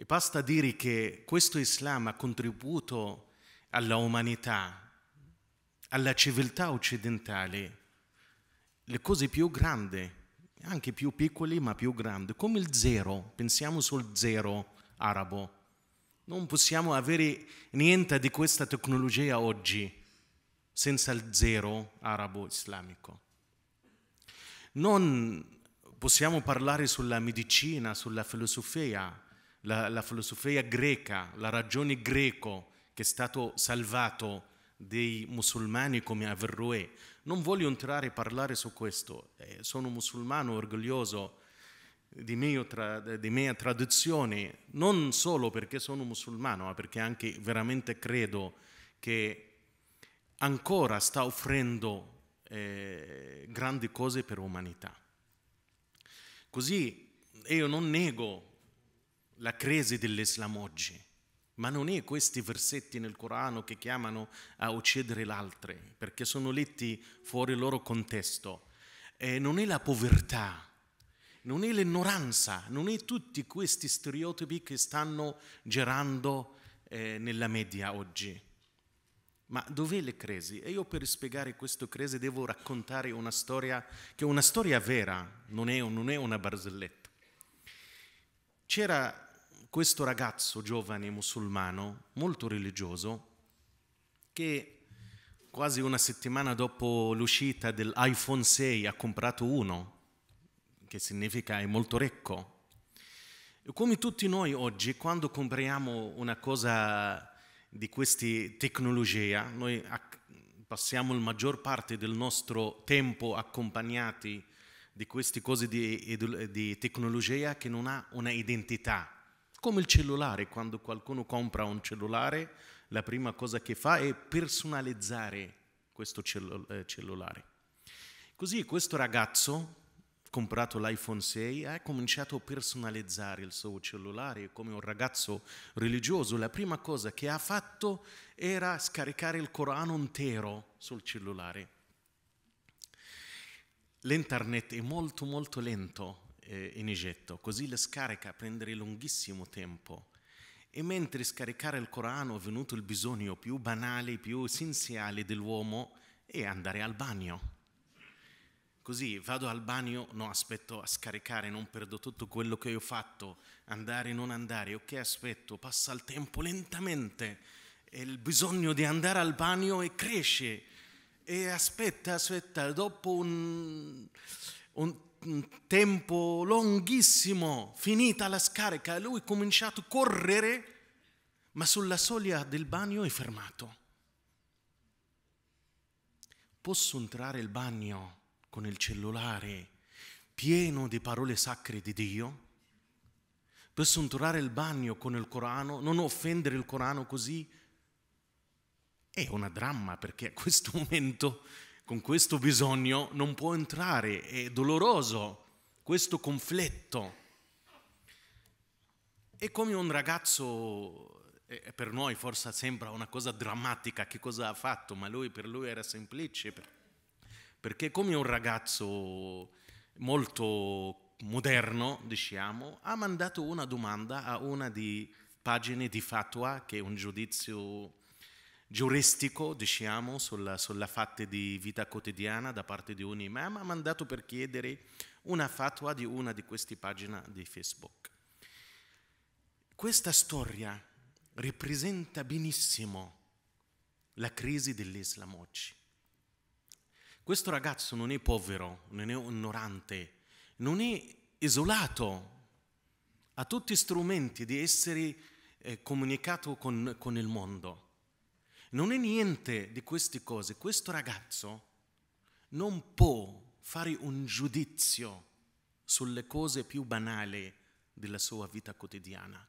E basta dire che questo Islam ha contribuito alla umanità, alla civiltà occidentale, le cose più grandi, anche più piccole ma più grandi, come il zero, pensiamo sul zero arabo. Non possiamo avere niente di questa tecnologia oggi senza il zero arabo islamico. Non possiamo parlare sulla medicina, sulla filosofia, la, la filosofia greca, la ragione greco che è stato salvato dai musulmani come Averroè, non voglio entrare a parlare su questo, eh, sono musulmano orgoglioso di, mio tra, di mia tradizione, non solo perché sono musulmano, ma perché anche veramente credo che ancora sta offrendo eh, grandi cose per l'umanità. Così io non nego la crisi dell'Islam oggi, ma non è questi versetti nel Corano che chiamano a uccidere l'altro, perché sono letti fuori il loro contesto. Eh, non è la povertà, non è l'ignoranza, non è tutti questi stereotipi che stanno girando eh, nella media oggi. Ma dov'è le crisi? E io per spiegare questo crisi devo raccontare una storia che è una storia vera, non è, non è una barzelletta. C'era questo ragazzo giovane musulmano, molto religioso, che quasi una settimana dopo l'uscita dell'iPhone 6 ha comprato uno, che significa è molto ricco. Come tutti noi oggi, quando compriamo una cosa di queste tecnologie, noi passiamo la maggior parte del nostro tempo accompagnati di queste cose di, di tecnologia che non ha una identità come il cellulare, quando qualcuno compra un cellulare, la prima cosa che fa è personalizzare questo eh, cellulare. Così questo ragazzo, comprato l'iPhone 6, ha cominciato a personalizzare il suo cellulare come un ragazzo religioso. La prima cosa che ha fatto era scaricare il Corano intero sul cellulare. L'internet è molto molto lento eh, in Egitto, così la scarica prendere lunghissimo tempo. E mentre scaricare il Corano è venuto il bisogno più banale, più essenziale dell'uomo, è andare al bagno. Così vado al bagno, no, aspetto a scaricare, non perdo tutto quello che ho fatto, andare, non andare, ok, aspetto, passa il tempo lentamente, e il bisogno di andare al bagno e cresce, e aspetta, aspetta, dopo un, un tempo lunghissimo, finita la scarica, e lui ha cominciato a correre, ma sulla soglia del bagno è fermato. Posso entrare al bagno con il cellulare pieno di parole sacre di Dio? Posso entrare al bagno con il Corano, non offendere il Corano così? È una dramma perché a questo *laughs* momento con questo bisogno non può entrare, è doloroso questo conflitto. È come un ragazzo, per noi forse sembra una cosa drammatica, che cosa ha fatto, ma lui, per lui era semplice, perché come un ragazzo molto moderno, diciamo, ha mandato una domanda a una di pagine di fatua, che è un giudizio giuristico, diciamo, sulla, sulla fatta di vita quotidiana da parte di un imam, ha mandato per chiedere una fatua di una di queste pagine di Facebook. Questa storia rappresenta benissimo la crisi dell'Islam oggi. Questo ragazzo non è povero, non è ignorante, non è isolato, ha tutti gli strumenti di essere eh, comunicato con, con il mondo non è niente di queste cose. Questo ragazzo non può fare un giudizio sulle cose più banali della sua vita quotidiana.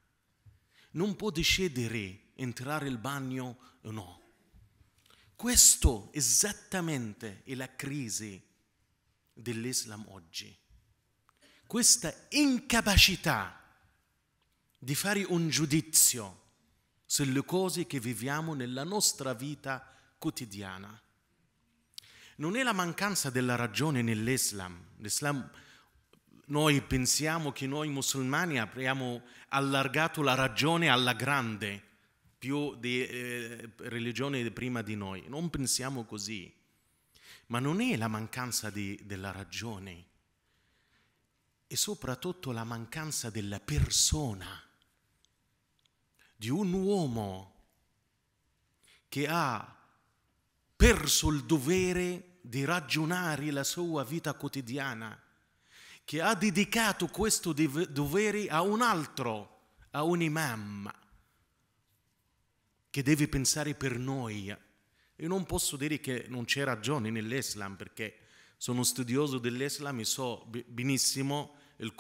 Non può decidere entrare il bagno o no. Questo esattamente è la crisi dell'Islam oggi. Questa incapacità di fare un giudizio sulle cose che viviamo nella nostra vita quotidiana. Non è la mancanza della ragione nell'Islam. L'Islam noi pensiamo che noi musulmani abbiamo allargato la ragione alla grande, più di eh, religione prima di noi. Non pensiamo così. Ma non è la mancanza di, della ragione, è soprattutto la mancanza della persona di un uomo che ha perso il dovere di ragionare la sua vita quotidiana, che ha dedicato questo dovere a un altro, a un imam, che deve pensare per noi. Io non posso dire che non c'è ragione nell'Islam, perché sono studioso dell'Islam e so benissimo il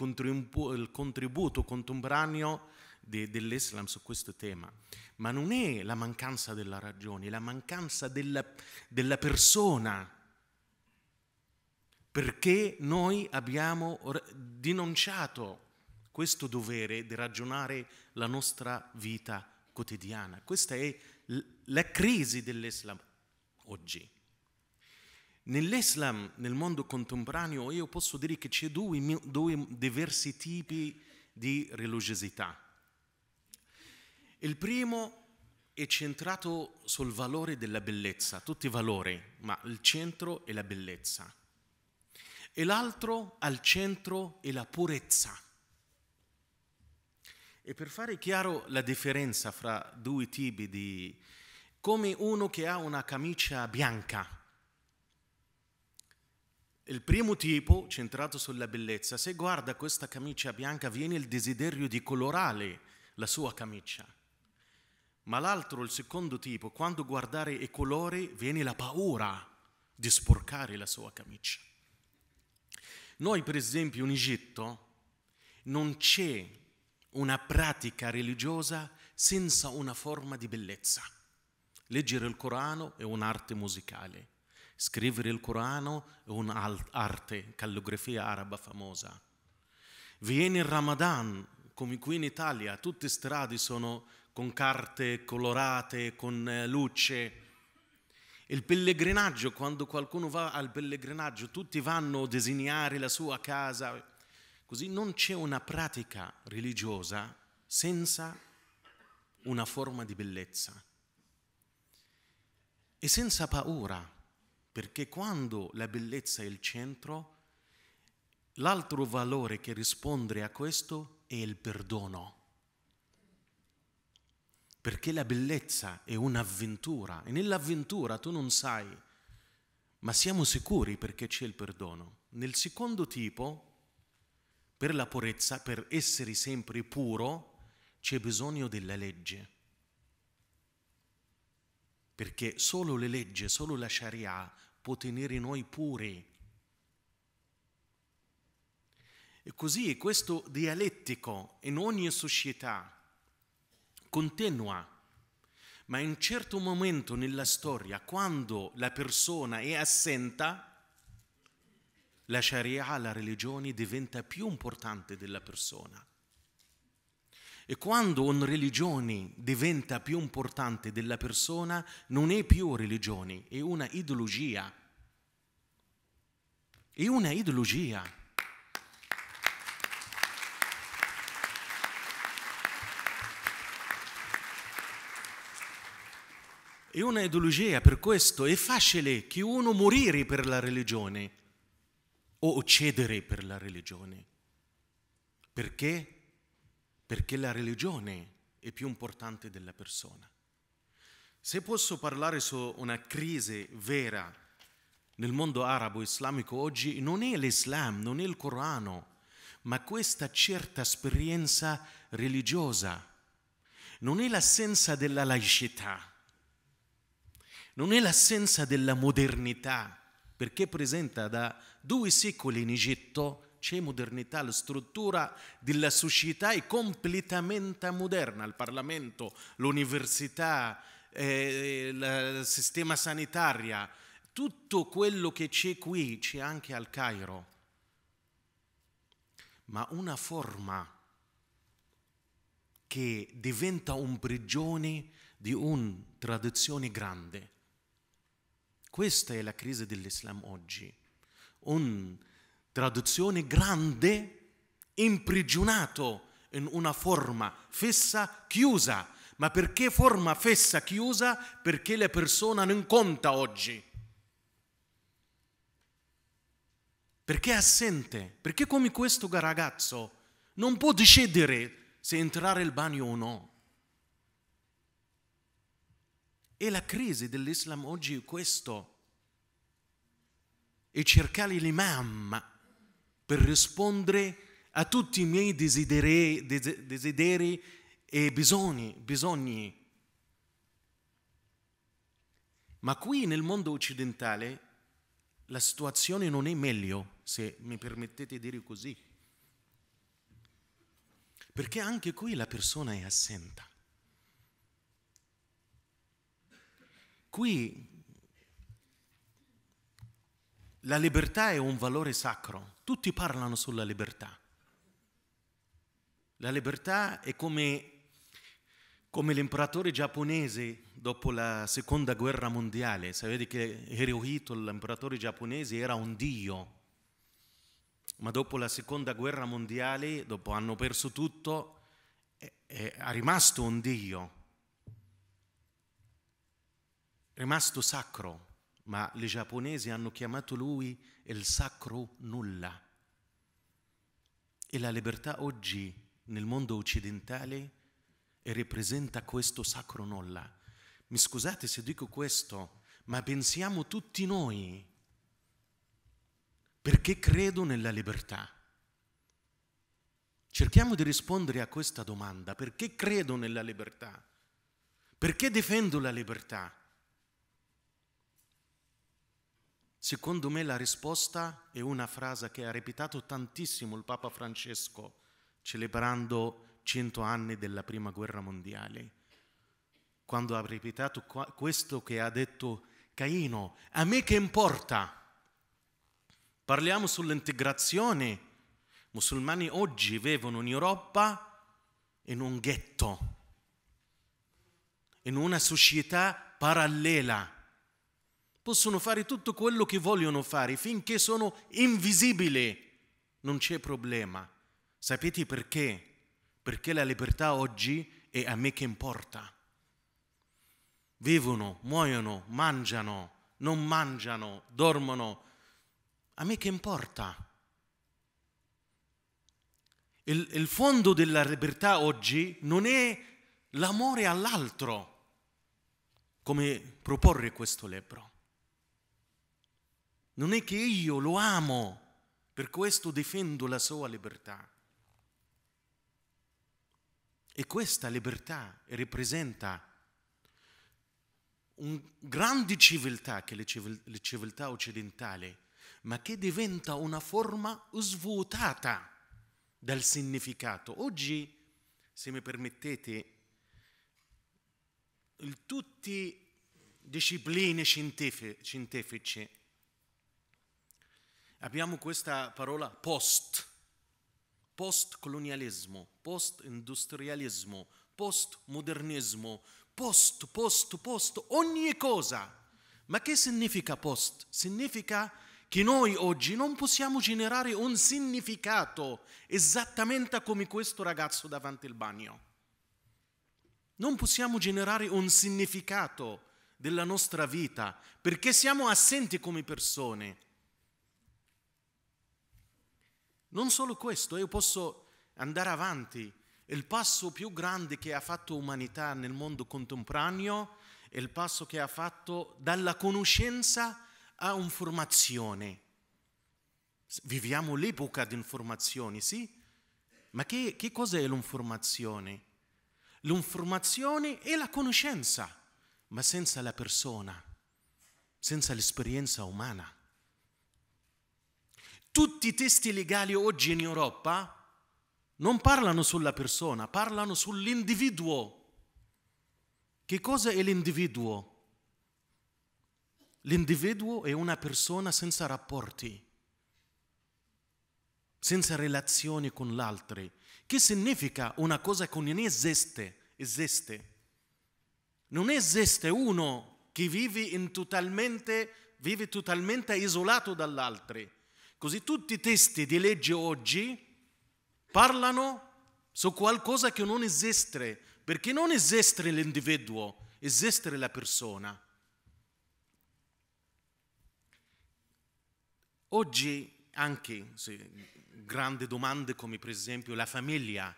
contributo contemporaneo de, dell'Islam su questo tema, ma non è la mancanza della ragione, è la mancanza della, della persona. Perché noi abbiamo denunciato questo dovere di ragionare la nostra vita quotidiana. Questa è la crisi dell'Islam oggi. Nell'Islam, nel mondo contemporaneo, io posso dire che c'è due, due diversi tipi di religiosità. Il primo è centrato sul valore della bellezza, tutti i valori, ma il centro è la bellezza. E l'altro al centro è la purezza. E per fare chiaro la differenza fra due tipi di... come uno che ha una camicia bianca, il primo tipo, centrato sulla bellezza, se guarda questa camicia bianca viene il desiderio di colorare la sua camicia. Ma l'altro, il secondo tipo, quando guardare i colori viene la paura di sporcare la sua camicia. Noi, per esempio, in Egitto non c'è una pratica religiosa senza una forma di bellezza. Leggere il Corano è un'arte musicale, scrivere il Corano è un'arte, calligrafia araba famosa. Viene il Ramadan, come qui in Italia, tutte le strade sono con carte colorate, con eh, luce. Il pellegrinaggio, quando qualcuno va al pellegrinaggio, tutti vanno a disegnare la sua casa. Così non c'è una pratica religiosa senza una forma di bellezza. E senza paura, perché quando la bellezza è il centro, l'altro valore che risponde a questo è il perdono perché la bellezza è un'avventura e nell'avventura tu non sai, ma siamo sicuri perché c'è il perdono. Nel secondo tipo, per la purezza, per essere sempre puro, c'è bisogno della legge. Perché solo le leggi, solo la Sharia può tenere noi puri. E così questo dialettico in ogni società continua, ma in certo momento nella storia, quando la persona è assenta, la Sharia, la religione, diventa più importante della persona. E quando una religione diventa più importante della persona, non è più religione, è una ideologia. È una ideologia. È una ideologia per questo, è facile che uno morire per la religione o uccidere per la religione. Perché? Perché la religione è più importante della persona. Se posso parlare su una crisi vera nel mondo arabo islamico oggi, non è l'Islam, non è il Corano, ma questa certa esperienza religiosa, non è l'assenza della laicità non è l'assenza della modernità, perché presenta da due secoli in Egitto c'è modernità, la struttura della società è completamente moderna, il Parlamento, l'università, eh, il sistema sanitario, tutto quello che c'è qui c'è anche al Cairo, ma una forma che diventa un prigione di una tradizione grande questa è la crisi dell'Islam oggi. Una traduzione grande, imprigionato in una forma fessa chiusa. Ma perché forma fessa chiusa? Perché la persona non conta oggi. Perché è assente? Perché come questo ragazzo non può decidere se entrare al bagno o no. E la crisi dell'Islam oggi è questo. E cercare l'imam per rispondere a tutti i miei desideri, desideri e bisogni, bisogni. Ma qui nel mondo occidentale la situazione non è meglio, se mi permettete di dire così. Perché anche qui la persona è assenta. Qui la libertà è un valore sacro, tutti parlano sulla libertà. La libertà è come, come l'imperatore giapponese dopo la seconda guerra mondiale, sapete che Hirohito, l'imperatore giapponese, era un dio, ma dopo la seconda guerra mondiale, dopo hanno perso tutto, è, è rimasto un dio rimasto sacro, ma i giapponesi hanno chiamato lui il sacro nulla. E la libertà oggi nel mondo occidentale rappresenta questo sacro nulla. Mi scusate se dico questo, ma pensiamo tutti noi perché credo nella libertà. Cerchiamo di rispondere a questa domanda, perché credo nella libertà? Perché difendo la libertà? Secondo me la risposta è una frase che ha ripetato tantissimo il Papa Francesco celebrando 100 anni della Prima Guerra Mondiale, quando ha ripetato questo che ha detto Caino, a me che importa? Parliamo sull'integrazione. I Musulmani oggi vivono in Europa in un ghetto, in una società parallela Possono fare tutto quello che vogliono fare finché sono invisibili. Non c'è problema. Sapete perché? Perché la libertà oggi è a me che importa. Vivono, muoiono, mangiano, non mangiano, dormono. A me che importa? Il, il, fondo della libertà oggi non è l'amore all'altro, come proporre questo libro. Non è che io lo amo, per questo difendo la sua libertà. E questa libertà rappresenta una grande civiltà che è la civiltà occidentale, ma che diventa una forma svuotata dal significato. Oggi, se mi permettete, tutte le discipline scientifiche, Abbiamo questa parola post, post-colonialismo, post-industrialismo, post-modernismo, post, post, post, ogni cosa. Ma che significa post? Significa che noi oggi non possiamo generare un significato esattamente come questo ragazzo davanti al bagno. Non possiamo generare un significato della nostra vita perché siamo assenti come persone. Non solo questo, io posso andare avanti. Il passo più grande che ha fatto l'umanità nel mondo contemporaneo è il passo che ha fatto dalla conoscenza a informazione. Viviamo l'epoca di informazioni, sì? Ma che, che cos'è l'informazione? L'informazione è la conoscenza, ma senza la persona, senza l'esperienza umana. Tutti i testi legali oggi in Europa non parlano sulla persona, parlano sull'individuo. Che cosa è l'individuo? L'individuo è una persona senza rapporti, senza relazioni con l'altro. Che significa una cosa che non esiste? Esiste. Non esiste uno che vive totalmente, vive totalmente isolato dall'altro Così tutti i testi di legge oggi parlano su qualcosa che non esiste, perché non esiste l'individuo, esiste la persona. Oggi anche grandi domande come per esempio la famiglia.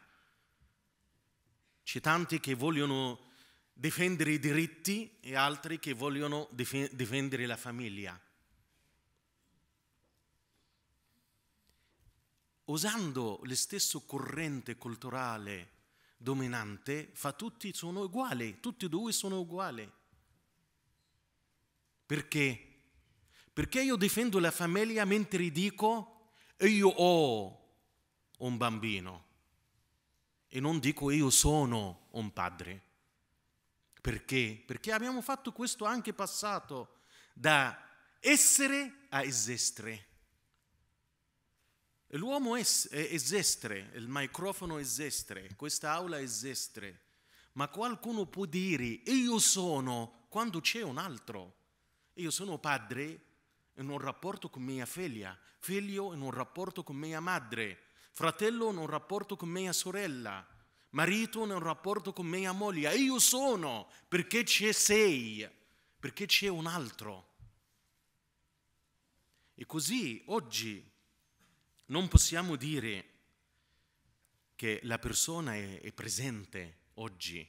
C'è tanti che vogliono difendere i diritti e altri che vogliono difendere la famiglia. usando lo stesso corrente culturale dominante, fa tutti sono uguali, tutti e due sono uguali. Perché? Perché io difendo la famiglia mentre dico io ho un bambino e non dico io sono un padre. Perché? Perché abbiamo fatto questo anche passato da essere a esistere. L'uomo è, è, zestre, il microfono è zestre, questa aula è zestre, ma qualcuno può dire io sono quando c'è un altro. Io sono padre in un rapporto con mia figlia, figlio in un rapporto con mia madre, fratello in un rapporto con mia sorella, marito in un rapporto con mia moglie. Io sono perché c'è sei, perché c'è un altro. E così oggi non possiamo dire che la persona è, è presente oggi.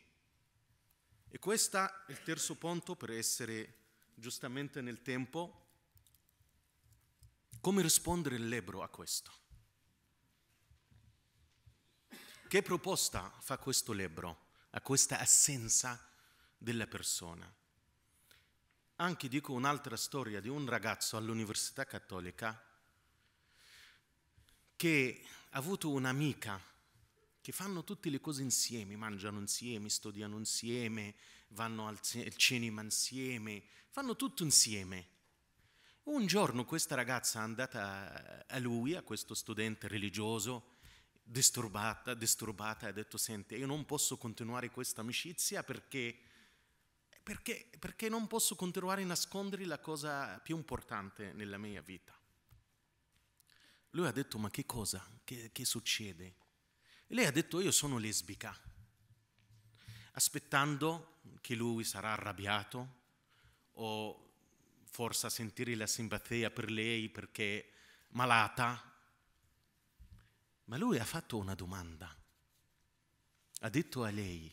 E questo è il terzo punto per essere giustamente nel tempo. Come rispondere il lebro a questo? Che proposta fa questo lebro a questa assenza della persona? Anche dico un'altra storia di un ragazzo all'Università Cattolica che ha avuto un'amica che fanno tutte le cose insieme, mangiano insieme, studiano insieme, vanno al cinema insieme, fanno tutto insieme. Un giorno questa ragazza è andata a lui, a questo studente religioso, disturbata, disturbata, ha detto, senti, io non posso continuare questa amicizia perché, perché, perché non posso continuare a nascondere la cosa più importante nella mia vita. Lui ha detto, ma che cosa? Che, che succede? E lei ha detto, io sono lesbica, aspettando che lui sarà arrabbiato o forse a sentire la simpatia per lei perché è malata. Ma lui ha fatto una domanda. Ha detto a lei,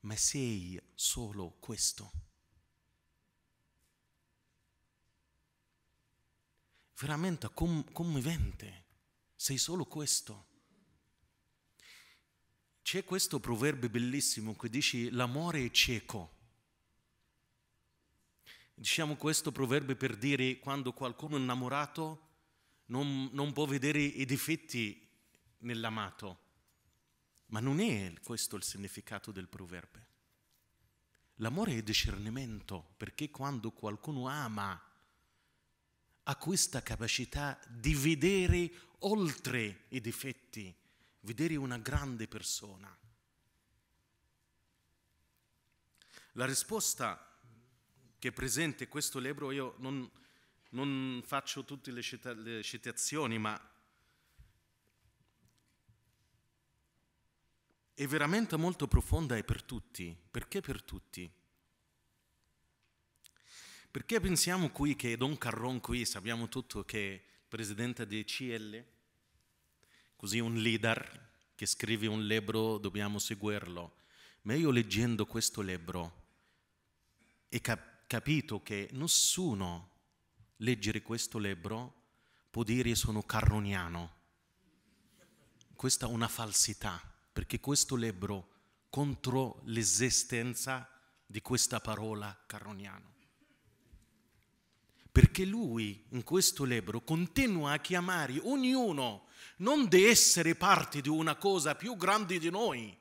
ma sei solo questo? veramente comm- commovente. Sei solo questo. C'è questo proverbio bellissimo che dice l'amore è cieco. Diciamo questo proverbio per dire quando qualcuno è innamorato non, non può vedere i difetti nell'amato. Ma non è questo il significato del proverbio. L'amore è discernimento, perché quando qualcuno ama, ha questa capacità di vedere oltre i difetti, vedere una grande persona. La risposta che è presente in questo libro, io non, non faccio tutte le, cita- le citazioni, ma è veramente molto profonda e per tutti. Perché per tutti? Perché pensiamo qui che Don Carron qui, sappiamo tutto che è presidente di CL, così un leader che scrive un libro, dobbiamo seguirlo. Ma io leggendo questo libro ho cap- capito che nessuno leggere questo libro può dire sono carroniano. Questa è una falsità, perché questo libro contro l'esistenza di questa parola carroniano perché lui in questo libro continua a chiamare ognuno non di essere parte di una cosa più grande di noi,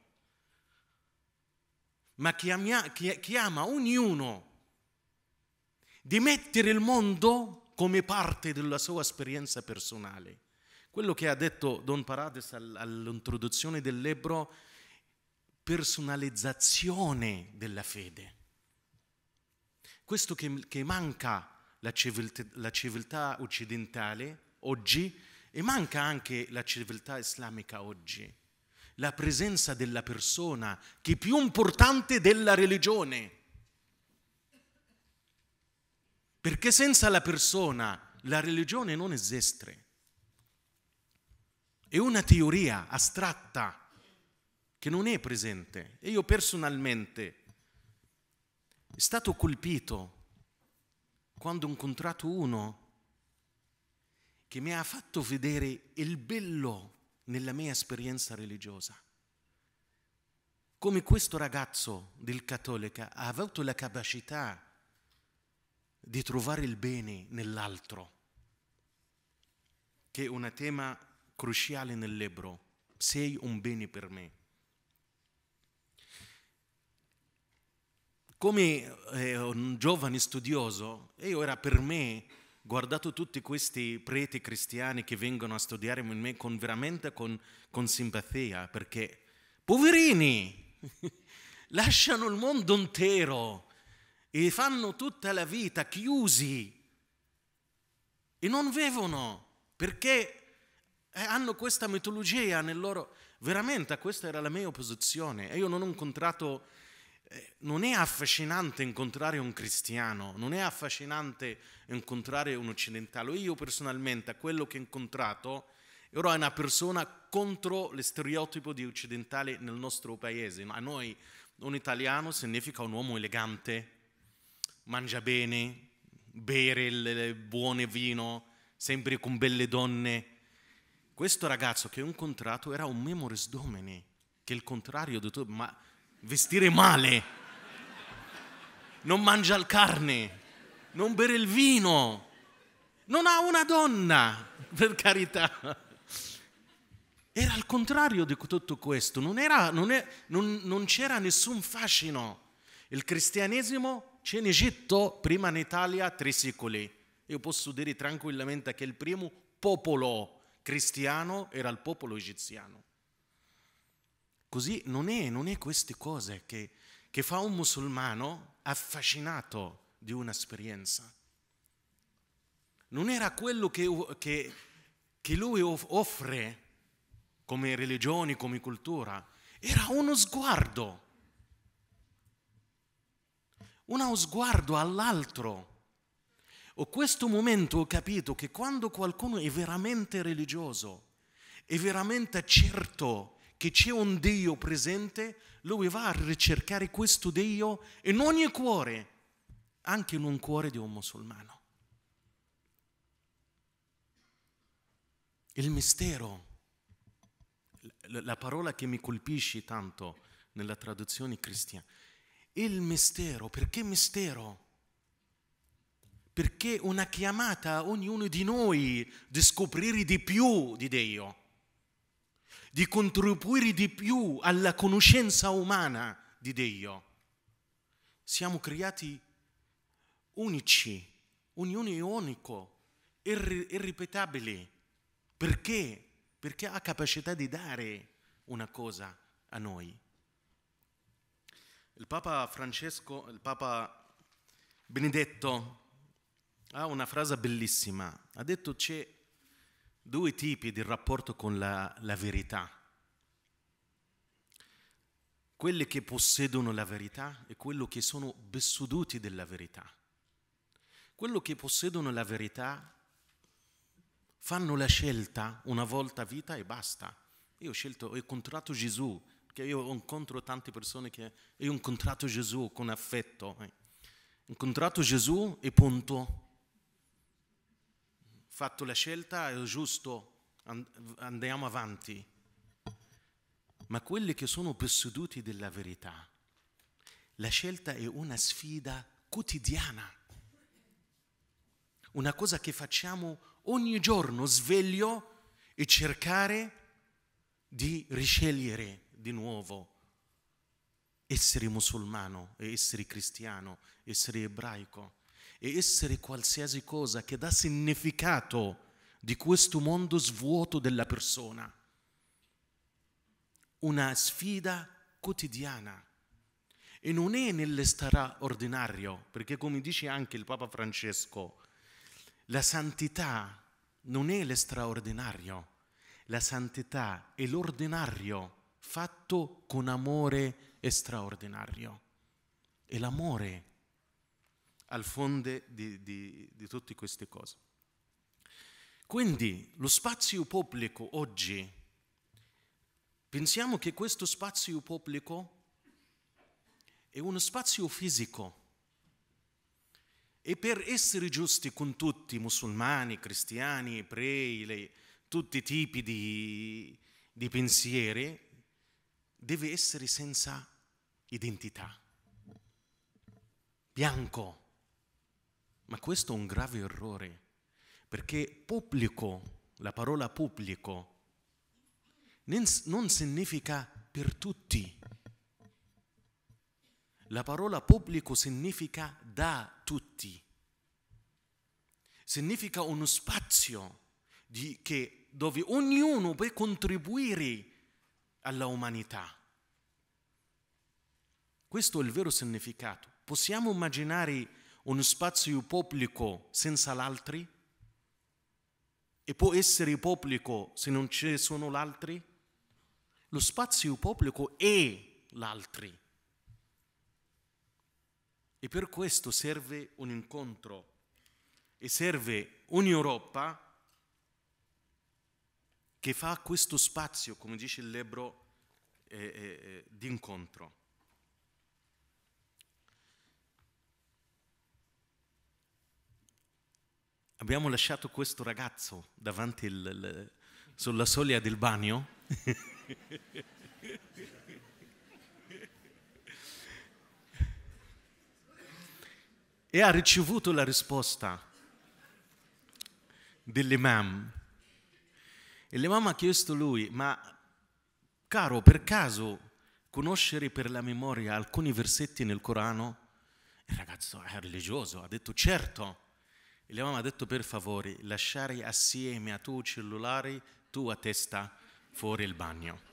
ma chiama, chiama ognuno di mettere il mondo come parte della sua esperienza personale. Quello che ha detto Don Parades all'introduzione del libro, personalizzazione della fede. Questo che, che manca la civiltà, la civiltà occidentale oggi e manca anche la civiltà islamica oggi. La presenza della persona che è più importante della religione. Perché senza la persona la religione non esiste. È una teoria astratta che non è presente. E io personalmente è stato colpito quando ho incontrato uno che mi ha fatto vedere il bello nella mia esperienza religiosa. Come questo ragazzo del cattolica ha avuto la capacità di trovare il bene nell'altro, che è un tema cruciale nel libro. Sei un bene per me. Come eh, un giovane studioso, io era per me, guardato tutti questi preti cristiani che vengono a studiare con me con, veramente con, con simpatia, perché poverini, *laughs* lasciano il mondo intero e fanno tutta la vita chiusi e non vivono perché eh, hanno questa mitologia nel loro... Veramente questa era la mia opposizione e io non ho incontrato eh, non è affascinante incontrare un cristiano, non è affascinante incontrare un occidentale. Io personalmente, a quello che ho incontrato, ero una persona contro lo stereotipo di occidentale nel nostro paese. A noi un italiano significa un uomo elegante, mangia bene, bere il buon vino, sempre con belle donne. Questo ragazzo che ho incontrato era un memoris domini, che è il contrario di tutto, ma vestire male, non mangia il carne, non bere il vino, non ha una donna, per carità. Era al contrario di tutto questo, non, era, non, è, non, non c'era nessun fascino. Il cristianesimo c'è in Egitto, prima in Italia, tre secoli. Io posso dire tranquillamente che il primo popolo cristiano era il popolo egiziano. Così non è, non è queste cose che, che fa un musulmano affascinato di un'esperienza. Non era quello che, che, che lui offre come religioni, come cultura, era uno sguardo, uno sguardo all'altro. O questo momento ho capito che quando qualcuno è veramente religioso, è veramente certo che c'è un Dio presente, lui va a ricercare questo Dio in ogni cuore, anche in un cuore di un musulmano. Il mistero, la parola che mi colpisce tanto nella traduzione cristiana, il mistero, perché mistero? Perché una chiamata a ognuno di noi di scoprire di più di Dio di contribuire di più alla conoscenza umana di Dio. Siamo creati unici, ognuno unico, irri- irripetabili. Perché? Perché ha capacità di dare una cosa a noi. Il Papa Francesco, il Papa Benedetto ha una frase bellissima. Ha detto c'è due tipi di rapporto con la, la verità. Quelli che possedono la verità e quelli che sono bessuduti della verità. Quelli che possedono la verità fanno la scelta una volta vita e basta. Io ho scelto, ho incontrato Gesù, perché io incontro tante persone che io ho incontrato Gesù con affetto. Ho eh. incontrato Gesù e punto fatto la scelta, è giusto, andiamo avanti. Ma quelli che sono posseduti della verità, la scelta è una sfida quotidiana, una cosa che facciamo ogni giorno, sveglio e cercare di riscegliere di nuovo essere musulmano, essere cristiano, essere ebraico e essere qualsiasi cosa che dà significato di questo mondo svuoto della persona. Una sfida quotidiana. E non è nell'straordinario, perché come dice anche il Papa Francesco, la santità non è l'estraordinario, la santità è l'ordinario fatto con amore straordinario. E l'amore al fondo di, di, di tutte queste cose. Quindi lo spazio pubblico oggi, pensiamo che questo spazio pubblico è uno spazio fisico. E per essere giusti con tutti, musulmani, cristiani, ebrei, le, tutti i tipi di, di pensieri, deve essere senza identità, bianco. Ma questo è un grave errore, perché pubblico, la parola pubblico, non significa per tutti. La parola pubblico significa da tutti. Significa uno spazio di, che, dove ognuno può contribuire alla umanità. Questo è il vero significato. Possiamo immaginare uno spazio pubblico senza l'altri? E può essere pubblico se non ci sono l'altri? Lo spazio pubblico è l'altri. E per questo serve un incontro e serve un'Europa che fa questo spazio, come dice il libro, eh, eh, eh di incontro. abbiamo lasciato questo ragazzo davanti il, il, sulla soglia del bagno. *laughs* e ha ricevuto la risposta dell'imam. E l'imam ha chiesto lui, ma caro, per caso conoscere per la memoria alcuni versetti nel Corano? Il ragazzo è religioso, ha detto certo l'imam ha detto per favore lasciare assieme a tuo cellulare tua testa fuori il bagno.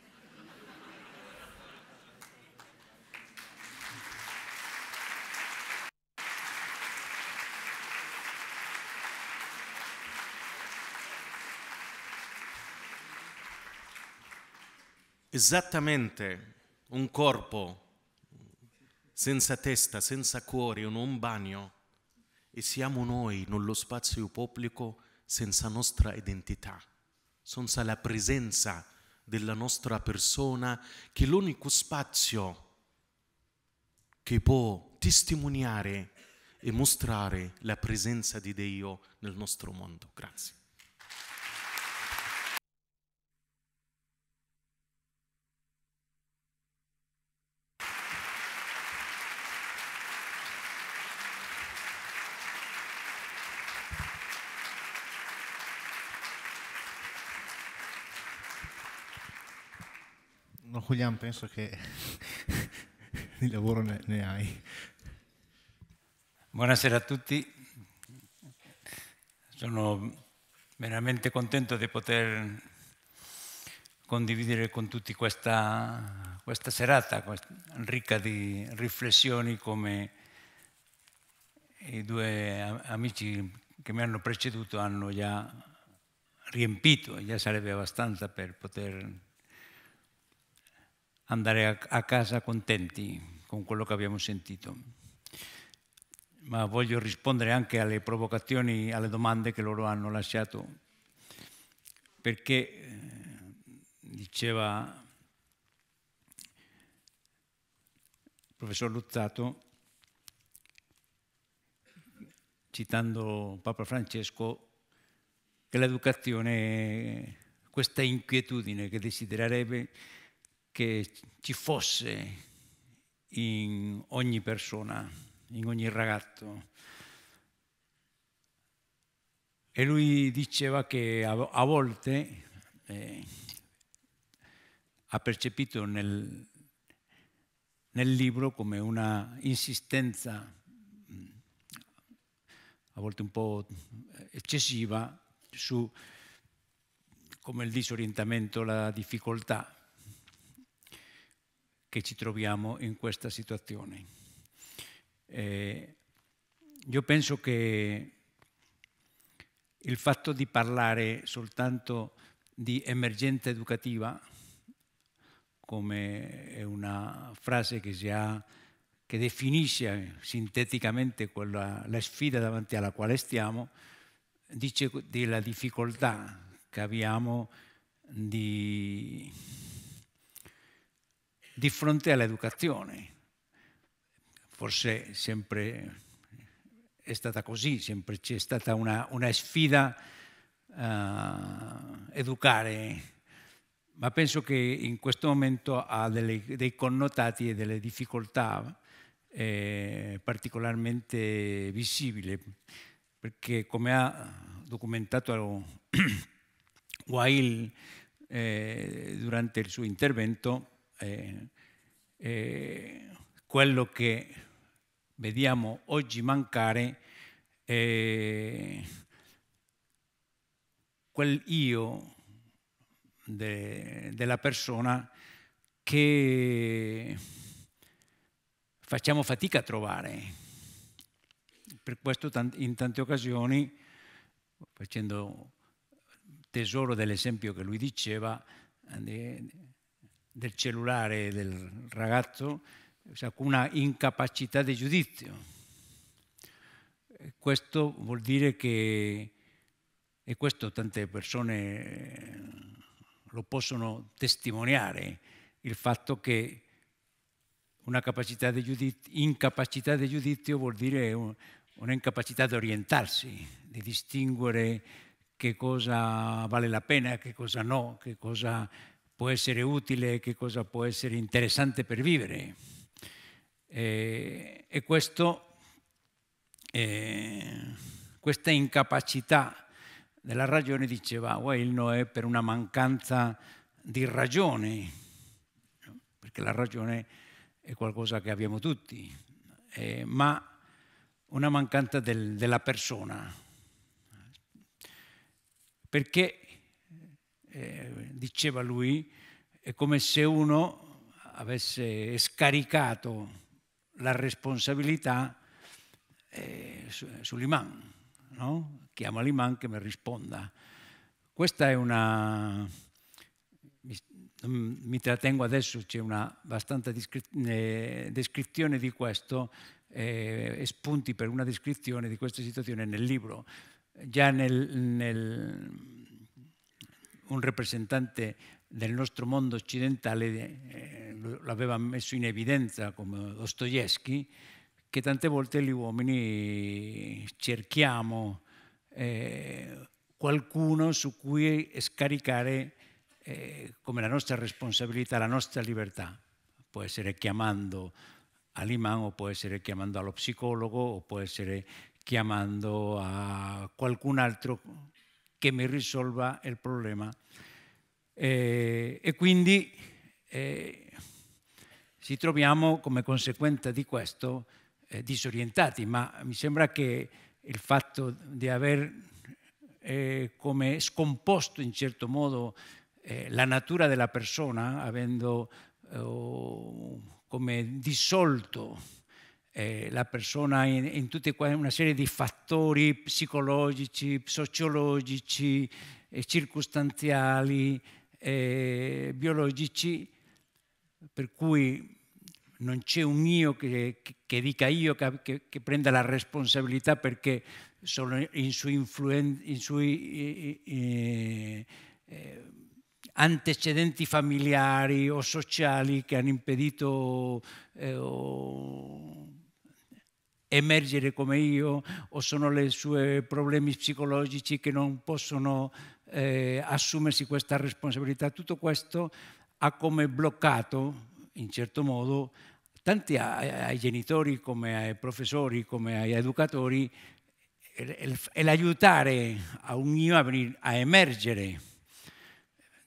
Esattamente un corpo senza testa, senza cuore, in un bagno e siamo noi nello spazio pubblico senza nostra identità, senza la presenza della nostra persona, che è l'unico spazio che può testimoniare e mostrare la presenza di Dio nel nostro mondo. Grazie. Julian, penso che *laughs* di lavoro ne, ne hai. Buonasera a tutti. Sono veramente contento di poter condividere con tutti questa, questa serata questa, ricca di riflessioni come i due amici che mi hanno preceduto hanno già riempito, già sarebbe abbastanza per poter andare a, casa contenti con quello che abbiamo sentito. Ma voglio rispondere anche alle provocazioni, alle domande che loro hanno lasciato, perché eh, diceva il professor Luzzato, citando Papa Francesco, che l'educazione, questa inquietudine che desidererebbe che ci fosse in ogni persona, in ogni ragazzo. E lui diceva che a, volte eh, ha percepito nel, nel libro come una insistenza a volte un po' eccessiva su come il disorientamento, la difficoltà che ci troviamo in questa situazione. Eh, io penso che il fatto di parlare soltanto di emergenza educativa, come è una frase che, già, che definisce sinteticamente quella, la sfida davanti alla quale stiamo, dice della difficoltà che abbiamo di di fronte all'educazione. Forse sempre è stata così, sempre c'è stata una, una sfida uh, educare, ma penso che in questo momento ha delle, dei connotati e delle difficoltà eh, particolarmente visibili, perché come ha documentato *clears throat* Wail eh, durante il suo intervento, eh, eh, quello che vediamo oggi mancare è eh, quel io de, della persona che facciamo fatica a trovare. Per questo in tante occasioni, facendo tesoro dell'esempio che lui diceva, eh, del cellulare del ragazzo una incapacità di giudizio. Questo vuol dire che, e questo tante persone eh, lo possono testimoniare, il fatto che una capacità di giudizio, incapacità di giudizio vuol dire un'incapacità di orientarsi, di distinguere che cosa vale la pena, che cosa no, che cosa può essere utile, che cosa può essere interessante per vivere. Eh, e questo, eh, questa incapacità della ragione, diceva Wailno, è per una mancanza di ragione, perché la ragione è qualcosa che abbiamo tutti, eh, ma una mancanza del, della persona. Perché eh, diceva lui, è come se uno avesse scaricato la responsabilità eh, su, sull'imam, no? chiama l'imam che mi risponda. Questa è una... Mi, trattengo adesso, c'è una abbastanza eh, descrizione di questo eh, e spunti per una descrizione di questa situazione nel libro. Già nel, nel un rappresentante del nostro mondo occidentale eh, lo messo in evidenza come Dostoevsky, che tante volte gli uomini cerchiamo eh, qualcuno su cui scaricare eh, come la nostra responsabilità, la nostra libertà. Può essere chiamando all'imam o può essere chiamando allo psicologo o può essere chiamando a qualcun altro che mi risolva il problema. Eh, e quindi eh, ci troviamo come conseguenza di questo eh, disorientati, ma mi sembra che il fatto di aver eh, come scomposto in certo modo eh, la natura della persona, avendo eh, come dissolto eh, la persona in, in tutta una serie di fattori psicologici, sociologici, eh, circostanziali, eh, biologici, per cui non c'è un io che, che, che dica io, che, che, prenda la responsabilità perché sono in suo, influen, in sui, eh, eh, antecedenti familiari o sociali che hanno impedito eh, o emergere come io o sono i suoi problemi psicologici che non possono eh, assumersi questa responsabilità. Tutto questo ha come bloccato, in certo modo, tanti ai genitori come ai professori, come agli educatori, l'aiutare a un mio avvenire, a emergere.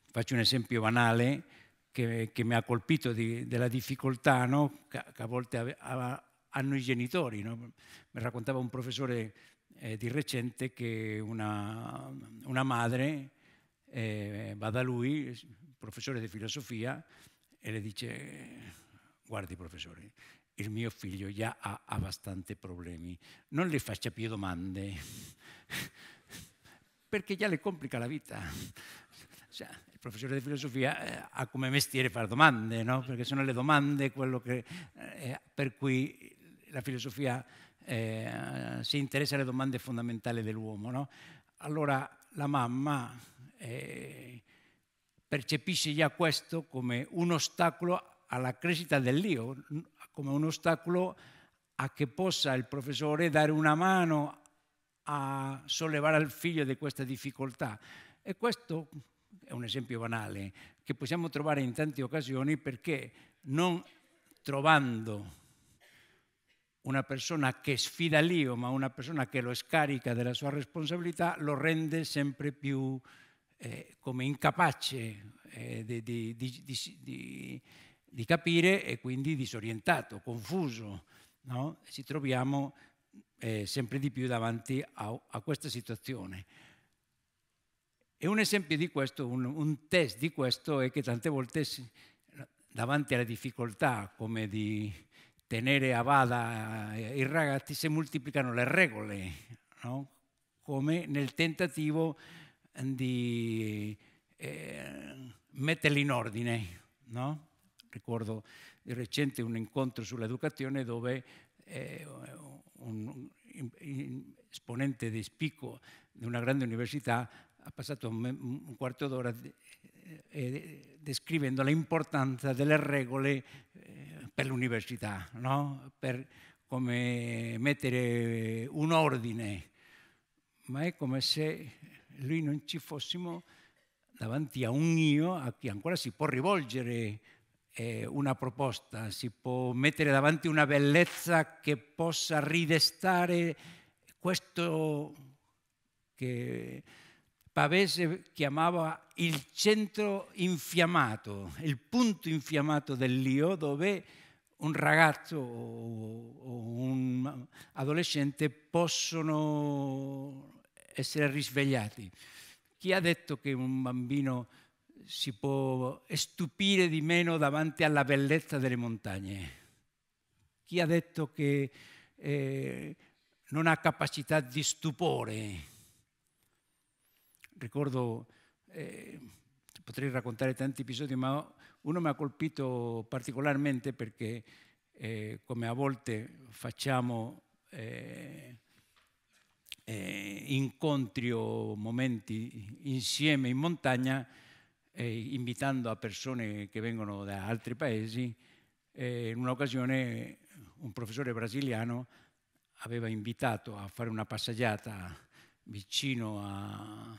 Faccio un esempio banale che, che mi ha colpito di, della difficoltà no? che, a volte aveva, hanno i genitori. No? Mi raccontava un professore eh, di recente che una, una madre eh, va da lui, professore di filosofia, e le dice, guardi professore, il mio figlio già ha abbastanza problemi, non le faccia più domande, *laughs* perché già le complica la vita. Cioè, il professore di filosofia eh, ha come mestiere fare domande, no? perché sono le domande quello che, eh, per cui la filosofia eh, si interessa alle domande fondamentali dell'uomo, no? allora la mamma eh, percepisce già questo come un ostacolo alla crescita dell'io, come un ostacolo a che possa il professore dare una mano a sollevare al figlio da questa difficoltà. E questo è un esempio banale che possiamo trovare in tante occasioni perché non trovando una persona che sfida l'io, ma una persona che lo scarica della sua responsabilità, lo rende sempre più eh, come incapace eh, di, di, di, di, capire e quindi disorientato, confuso. No? Ci troviamo eh, sempre di più davanti a, a, questa situazione. E un esempio di questo, un, un test di questo è che tante volte davanti alla difficoltà come di tenere Avada e eh, i ragazzi, si moltiplicano le regole, no? come nel tentativo di eh, metterle in ordine. No? Ricordo di recente un incontro sull'educazione dove eh, un esponente di spicco di una grande università ha passato un quarto d'ora eh, eh, descrivendo l'importanza delle regole per l'università, no? per come mettere un ordine, ma è come se lui non ci fossimo davanti a un io a cui ancora si può rivolgere eh, una proposta, si può mettere davanti una bellezza che possa ridestare questo che Pavese chiamava il centro infiammato, il punto infiammato dell'io dove un ragazzo o un adolescente possono essere risvegliati. Chi ha detto che un bambino si può stupire di meno davanti alla bellezza delle montagne? Chi ha detto che eh, non ha capacità di stupore? Ricordo eh, potrei raccontare tanti episodi, ma uno mi ha colpito particolarmente perché, eh, come a volte facciamo eh, eh, incontri o momenti insieme in montagna, eh, invitando a persone che vengono da altri paesi, eh, in un'occasione un professore brasiliano aveva invitato a fare una passeggiata vicino a,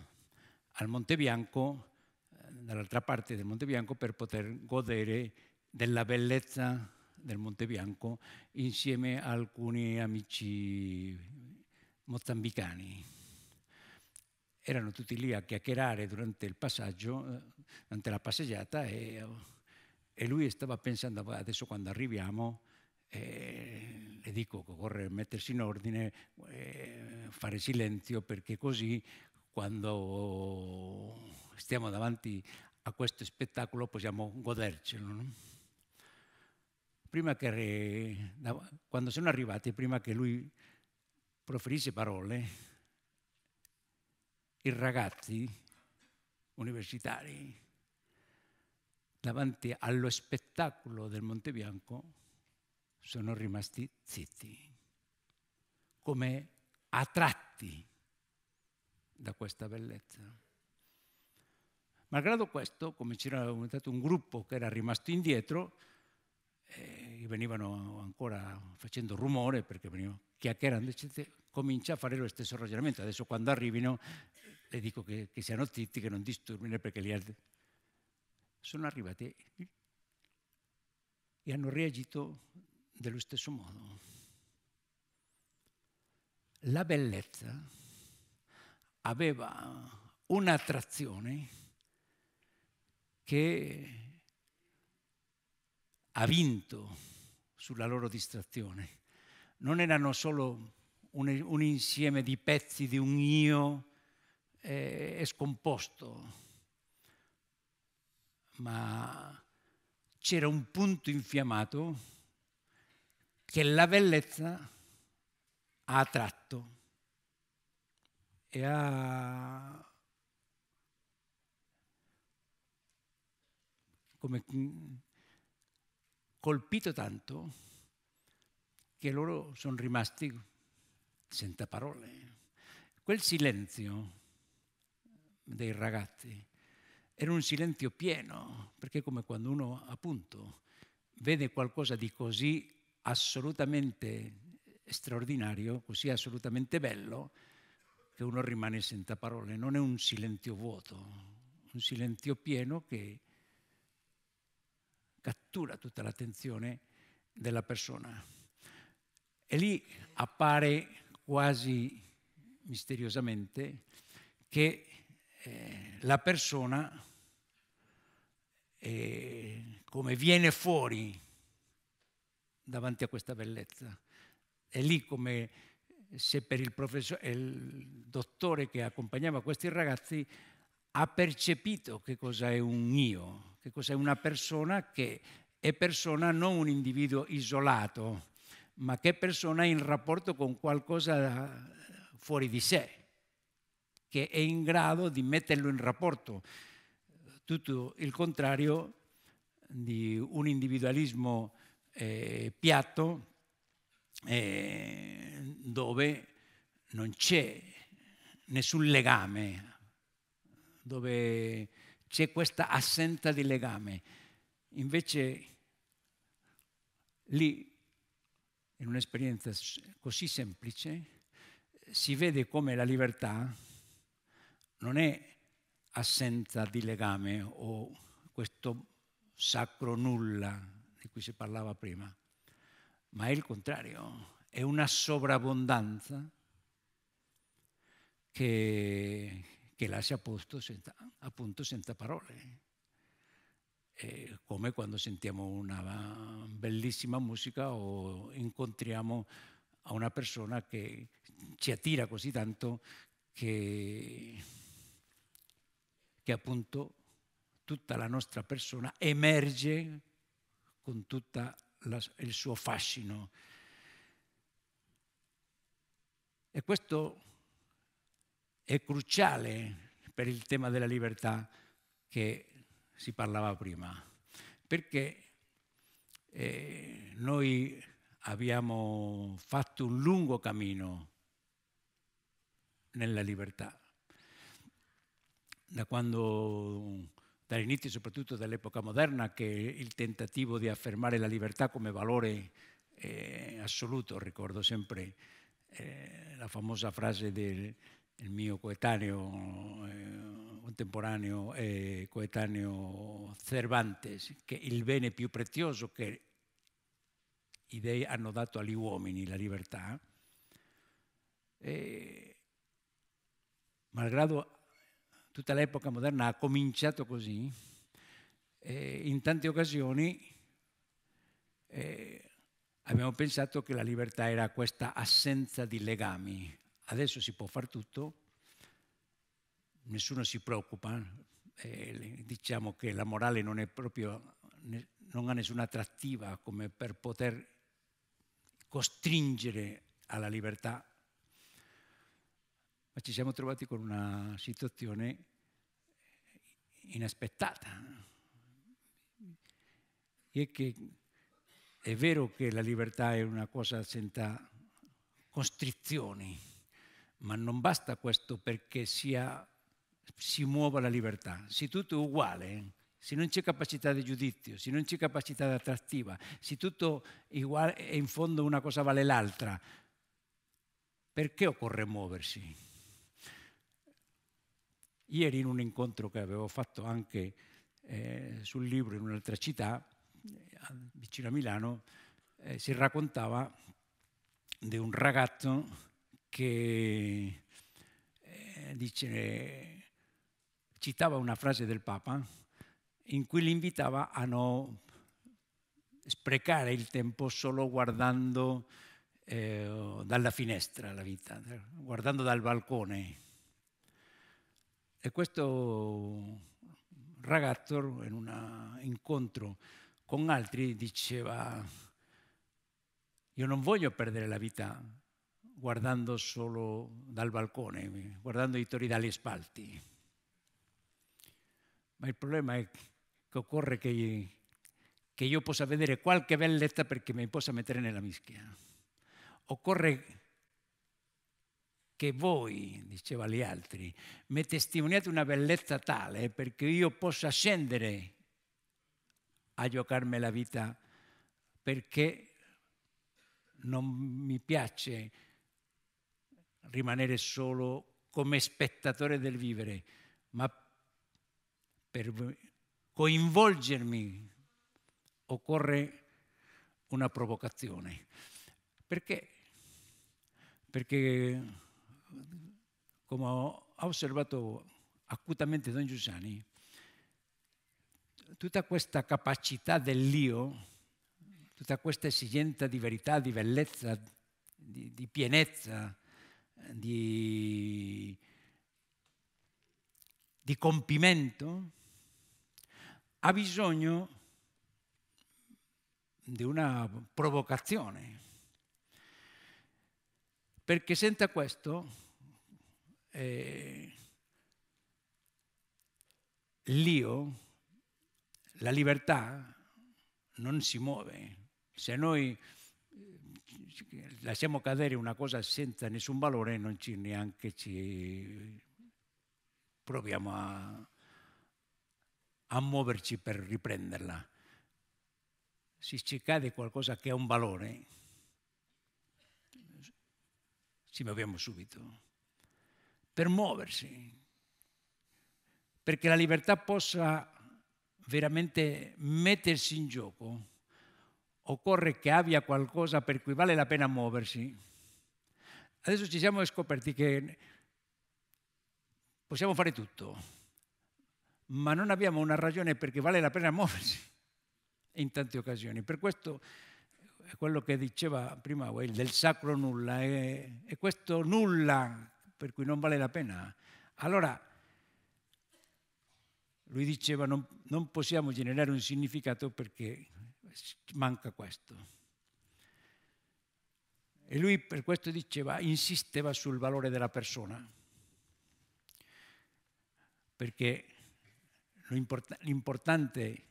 al Monte Bianco dall'altra parte del Monte Bianco per poter godere della bellezza del Monte Bianco insieme a alcuni amici mozambicani. Erano tutti lì a chiacchierare durante il passaggio, eh, durante la passeggiata e, e lui stava pensando adesso quando arriviamo eh, le dico che occorre mettersi in ordine, eh, fare silenzio perché così quando stiamo davanti a questo spettacolo possiamo godercelo. No? Prima che, quando sono arrivati, prima che lui proferisse parole, i ragazzi universitari davanti allo spettacolo del Monte Bianco sono rimasti zitti, come attratti da questa bellezza. Malgrado questo, come c'era aumentato un gruppo che era rimasto indietro, eh, venivano ancora facendo rumore perché venivano chiacchierando, comincia a fare lo stesso ragionamento. Adesso quando arrivino le dico che, che siano zitti, che non disturbino perché li altri... Sono arrivati e hanno reagito dello stesso modo. La bellezza aveva un'attrazione che ha vinto sulla loro distrazione. Non erano solo un, un insieme di pezzi di un io eh, scomposto, ma c'era un punto infiammato che la bellezza ha attratto e ha come mm, colpito tanto che loro sono rimasti senza parole. Quel silenzio dei ragazzi era un silenzio pieno, perché come quando uno appunto vede qualcosa di così assolutamente straordinario, così assolutamente bello, che uno rimane senza parole, non è un silenzio vuoto, un silenzio pieno che cattura tutta l'attenzione della persona. E lì appare quasi misteriosamente che eh, la persona, eh, come viene fuori davanti a questa bellezza, è lì come se per il, il dottore che accompagnava questi ragazzi ha percepito che cosa è un io, che cos'è una persona che è persona non un individuo isolato, ma che è persona in rapporto con qualcosa eh, fuori di sé, che è in grado di metterlo in rapporto. Tutto il contrario di un individualismo eh, piatto eh, dove non c'è nessun legame, dove c'è questa assenza di legame. Invece lì, in un'esperienza così semplice, si vede come la libertà non è assenza di legame o questo sacro nulla di cui si parlava prima, ma è il contrario, è una sovrabbondanza che che lascia posto senza, appunto senza parole. È come quando sentiamo una bellissima musica o incontriamo una persona che ci attira così tanto che, che appunto tutta la nostra persona emerge con tutto il suo fascino. E questo è cruciale per il tema della libertà che si parlava prima, perché eh, noi abbiamo fatto un lungo cammino nella libertà, da quando, dall'inizio soprattutto dell'epoca moderna, che il tentativo di affermare la libertà come valore eh, assoluto, ricordo sempre eh, la famosa frase del, il mio coetaneo eh, contemporaneo e eh, coetaneo Cervantes, che il bene più prezioso che i dei hanno dato agli uomini, la libertà, e, malgrado tutta l'epoca moderna ha cominciato così, in tante occasioni eh, abbiamo pensato che la libertà era questa assenza di legami, Adesso si può fare tutto, nessuno si preoccupa, eh, diciamo che la morale non è proprio, non ha nessuna attrattiva come per poter costringere alla libertà, ma ci siamo trovati con una situazione inaspettata. E che è vero che la libertà è una cosa senza costrizioni, ma non basta questo perché sia, si muova la libertà. Se tutto è uguale, se non c'è capacità di giudizio, se non c'è capacità di attrattiva, se tutto è uguale e in fondo una cosa vale l'altra, perché occorre muoversi? Ieri in un incontro che avevo fatto anche eh, sul libro in un'altra città, eh, vicino a Milano, eh, si raccontava di un ragazzo che eh, dice, citava una frase del Papa in cui l'invitava a non sprecare il tempo solo guardando eh, dalla finestra la vita, guardando dal balcone. E questo ragazzo in un incontro con altri diceva, io non voglio perdere la vita guardando solo dal balcone, guardando i tori dagli spalti. Ma il problema è che occorre che, che io possa vedere qualche bellezza perché mi possa mettere nella mischia. Occorre che voi, diceva gli altri, mi testimoniate una bellezza tale perché io possa scendere a giocarmi la vita perché non mi piace rimanere solo come spettatore del vivere, ma per coinvolgermi occorre una provocazione. Perché? Perché, come ha osservato acutamente Don Giussani, tutta questa capacità dell'io, tutta questa esigenza di verità, di bellezza, di, di pienezza, di, di compimento, ha bisogno di una provocazione, perché senza questo eh, l'io, la libertà, non si muove. Se noi lasciamo cadere una cosa senza nessun valore e non ci neanche ci proviamo a, a muoverci per riprenderla. Se ci cade qualcosa che ha un valore, ci muoviamo subito. Per muoversi, perché la libertà possa veramente mettersi in gioco occorre che abbia qualcosa per cui vale la pena muoversi. Adesso ci siamo scoperti che possiamo fare tutto, ma non abbiamo una ragione perché vale la pena muoversi *laughs* in tante occasioni. Per questo quello che diceva prima Weil del sacro nulla, è, è questo nulla per cui non vale la pena. Allora, lui diceva non, non possiamo generare un significato perché manca questo. E lui per questo diceva, insisteva sul valore della persona, perché l'importante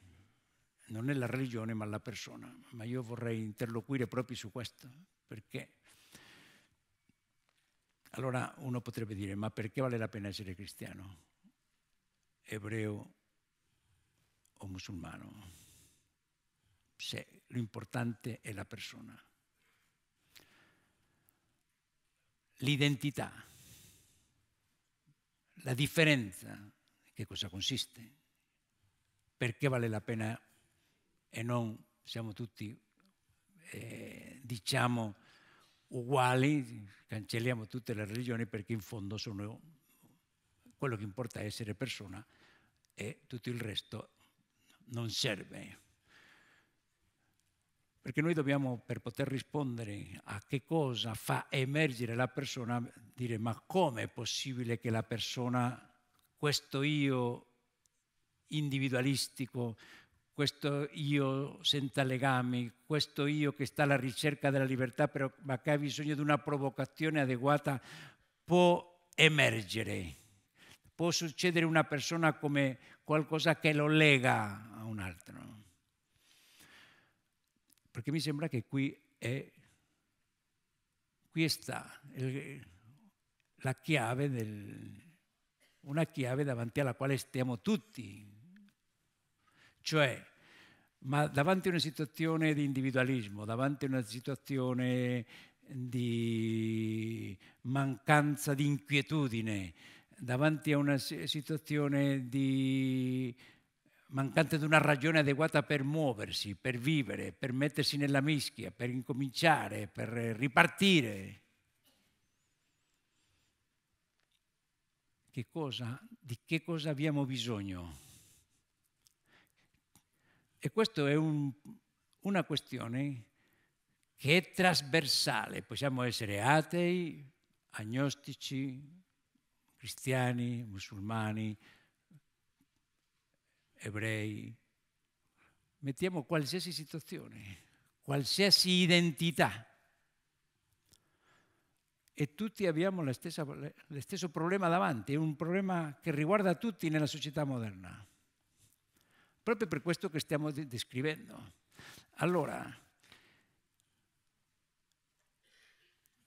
non è la religione ma la persona, ma io vorrei interloquire proprio su questo, perché allora uno potrebbe dire, ma perché vale la pena essere cristiano, ebreo o musulmano? se l'importante è la persona. L'identità, la differenza, che cosa consiste? Perché vale la pena e non siamo tutti, eh, diciamo, uguali, cancelliamo tutte le religioni perché in fondo sono, quello che importa è essere persona e tutto il resto non serve. Perché noi dobbiamo, per poter rispondere a che cosa fa emergere la persona, dire ma come è possibile che la persona, questo io individualistico, questo io senza legami, questo io che sta alla ricerca della libertà, però, ma che ha bisogno di una provocazione adeguata, può emergere. Può succedere una persona come qualcosa che lo lega a un altro perché mi sembra che qui è, qui sta la chiave del, una chiave davanti alla quale stiamo tutti. Cioè, ma davanti a una situazione di individualismo, davanti a una situazione di mancanza di inquietudine, davanti a una situazione di mancante di una ragione adeguata per muoversi, per vivere, per mettersi nella mischia, per incominciare, per ripartire. Che cosa, di che cosa abbiamo bisogno? E questa è un, una questione che è trasversale. Possiamo essere atei, agnostici, cristiani, musulmani, ebrei, mettiamo qualsiasi situazione, qualsiasi identità. E tutti abbiamo lo stesso problema davanti, è un problema che riguarda tutti nella società moderna. Proprio per questo che stiamo descrivendo. Allora,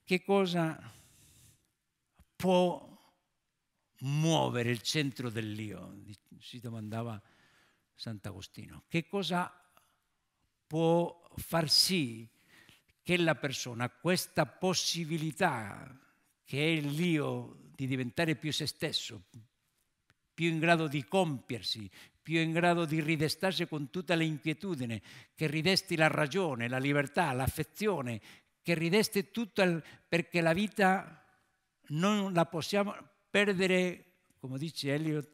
che cosa può muovere il centro dell'io? Si domandava Sant'Agostino, che cosa può far sì che la persona questa possibilità che è l'io di diventare più se stesso, più in grado di compiersi, più in grado di ridestarsi con tutta l'inquietudine, che ridesti la ragione, la libertà, l'affezione, che ridesti tutto il, perché la vita non la possiamo perdere, come dice Eliot,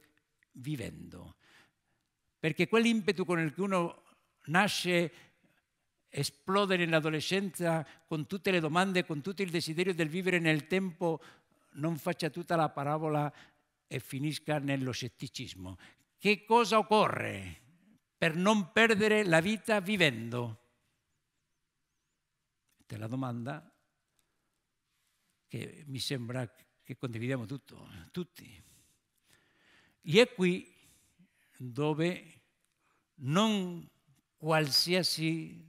vivendo perché quell'impeto con il che uno nasce esplode nell'adolescenza con tutte le domande, con tutto il desiderio del vivere nel tempo, non faccia tutta la parabola e finisca nello scetticismo. Che cosa occorre per non perdere la vita vivendo? Questa è la domanda che mi sembra che condividiamo tutto, tutti. E è qui dove non qualsiasi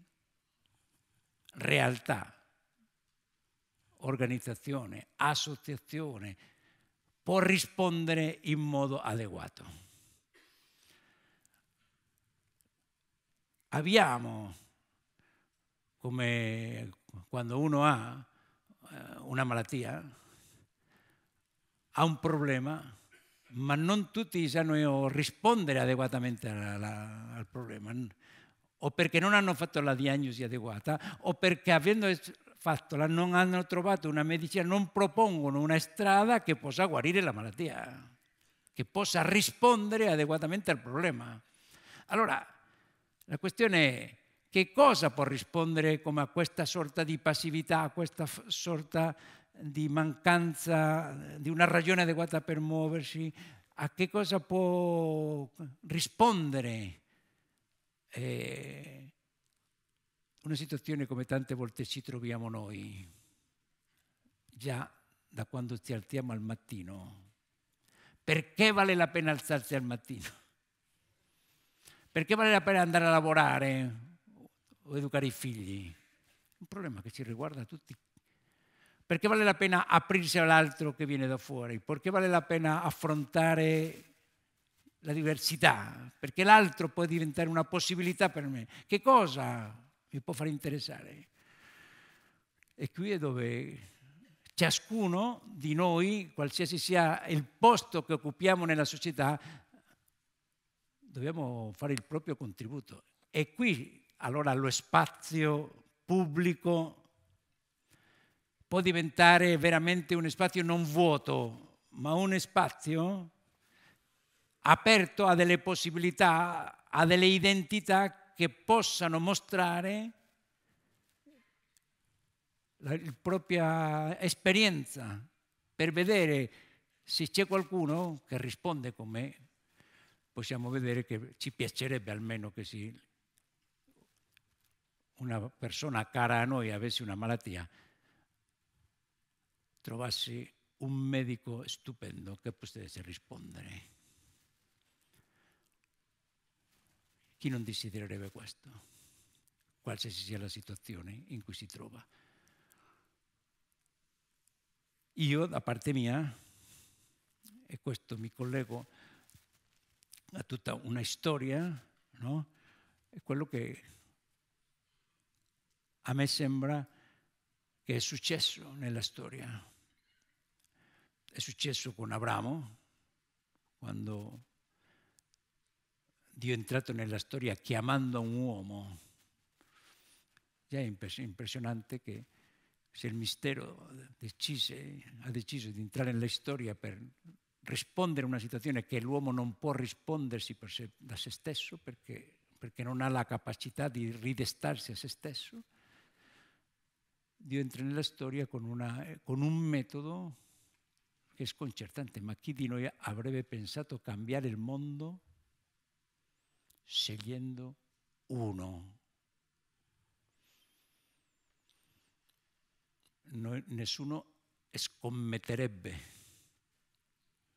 realtà, organizzazione, associazione può rispondere in modo adeguato. Abbiamo, come quando uno ha eh, una malattia, ha un problema, ma non tutti sanno rispondere adeguatamente alla, al problema, o perché non hanno fatto la diagnosi adeguata, o perché avendo fatto fattola non hanno trovato una medicina, non propongono una strada che possa guarire la malattia, che possa rispondere adeguatamente al problema. Allora, la questione è che cosa può rispondere come a questa sorta di passività, a questa sorta di mancanza di una ragione adeguata per muoversi, a che cosa può rispondere eh, una situazione come tante volte ci troviamo noi, già da quando ci alziamo al mattino. Perché vale la pena alzarsi al mattino? Perché vale la pena andare a lavorare o educare i figli? Un problema che ci riguarda tutti perché vale la pena aprirsi all'altro che viene da fuori? Perché vale la pena affrontare la diversità? Perché l'altro può diventare una possibilità per me. Che cosa mi può far interessare? E qui è dove ciascuno di noi, qualsiasi sia il posto che occupiamo nella società, dobbiamo fare il proprio contributo. E qui allora lo spazio pubblico può diventare veramente uno spazio non vuoto, ma uno spazio aperto a delle possibilità, a delle identità che possano mostrare la, propria esperienza per vedere se c'è qualcuno che risponde con me, possiamo vedere che ci piacerebbe almeno che si, una persona cara a noi avesse una malattia, trovassi un medico stupendo che potesse rispondere. Chi non desidererebbe questo, qualsiasi sia la situazione in cui si trova? Io, da parte mia, e questo mi collego a tutta una storia, no? è quello che a me sembra che è successo nella storia. è successo con Abramo, quando Dio è entrato nella storia chiamando un uomo. Ya è impressionante che se il mistero ha deciso ah, di entrare nella storia per rispondere a una situazione che l'uomo non può rispondersi se, da se stesso perché, perché non ha la capacità di ridestarsi a se stesso, Dio entra nella storia con, una, con un metodo que es concertante. ma chi di pensado avrebbe pensato cambiare il mondo uno? No, nessuno scommetterebbe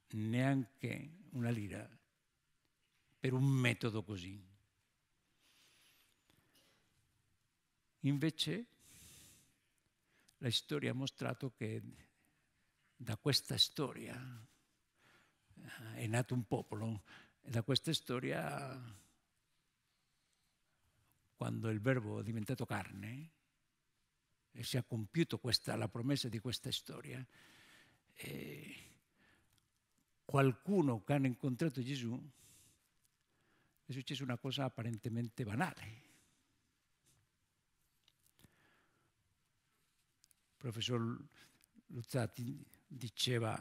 neanche una lira per un metodo così. Invece la historia ha mostrado che da questa storia eh, è nato un popolo e da questa storia, quando il verbo è diventato carne e si è compiuto questa, la promessa di questa storia, eh, qualcuno che hanno incontrato Gesù è successa una cosa apparentemente banale. Il professor Luzzati diceva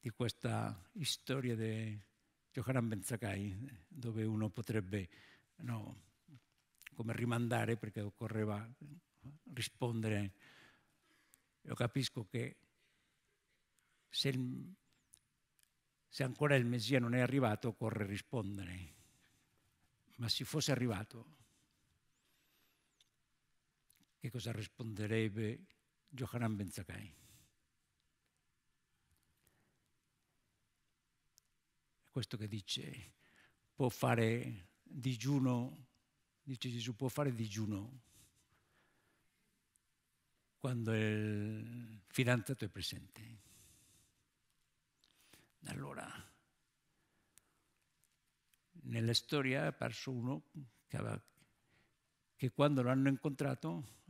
di questa storia di Yohanan Benzakai, dove uno potrebbe no, come rimandare perché occorreva rispondere. Io capisco che se, il, se ancora il Messia non è arrivato occorre rispondere, ma se fosse arrivato che cosa risponderebbe Yohanan Benzakai? questo che dice, può fare digiuno, dice Gesù, può fare digiuno quando il fidanzato è presente. Allora, nella storia è apparso uno che, aveva, che quando l'hanno incontrato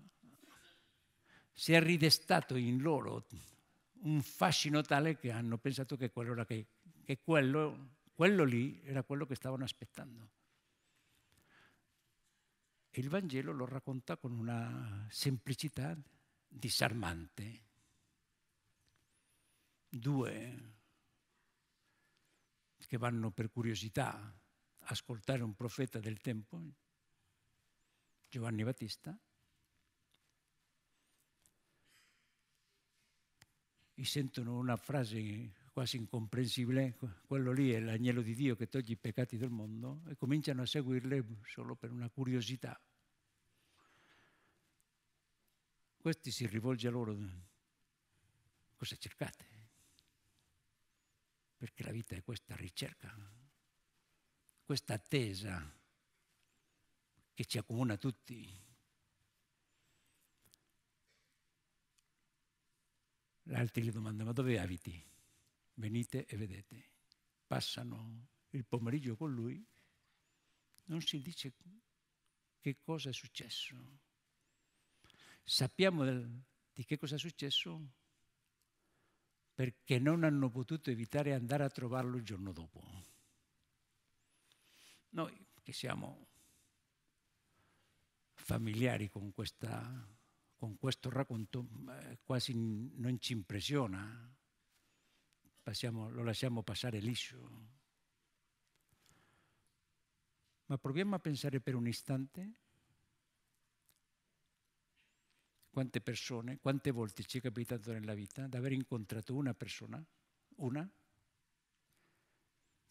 si è ridestato in loro un fascino tale che hanno pensato che quello era che perché quello, quello lì era quello che stavano aspettando. E il Vangelo lo racconta con una semplicità disarmante. Due che vanno per curiosità a ascoltare un profeta del tempo, Giovanni Battista, e sentono una frase quasi incomprensibile, quello lì è l'agnello di Dio che toglie i peccati del mondo e cominciano a seguirle solo per una curiosità. Questi si rivolge a loro, cosa cercate? Perché la vita è questa ricerca, questa attesa che ci accomuna tutti. L'altro gli domanda, ma dove abiti? venite e vedete. Passano il pomeriggio con lui, non si dice che cosa è successo. Sappiamo del, di che cosa è successo perché non hanno potuto evitare andare a trovarlo il giorno dopo. Noi che siamo familiari con, questa, con questo racconto eh, quasi non ci impressiona, passiamo, lo lasciamo passare liscio. Ma proviamo a pensare per un istante quante persone, quante volte ci è capitato nella vita di aver incontrato una persona, una,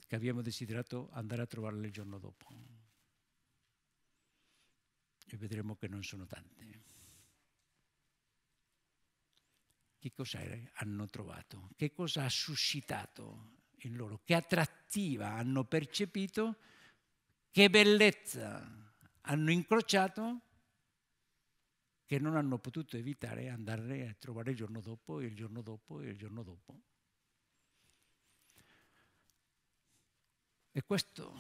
che abbiamo desiderato andare a trovarla il giorno dopo. E vedremo che non sono tante che cosa hanno trovato, che cosa ha suscitato in loro, che attrattiva hanno percepito, che bellezza hanno incrociato, che non hanno potuto evitare andare a trovare il giorno dopo, il giorno dopo, e il giorno dopo. E questo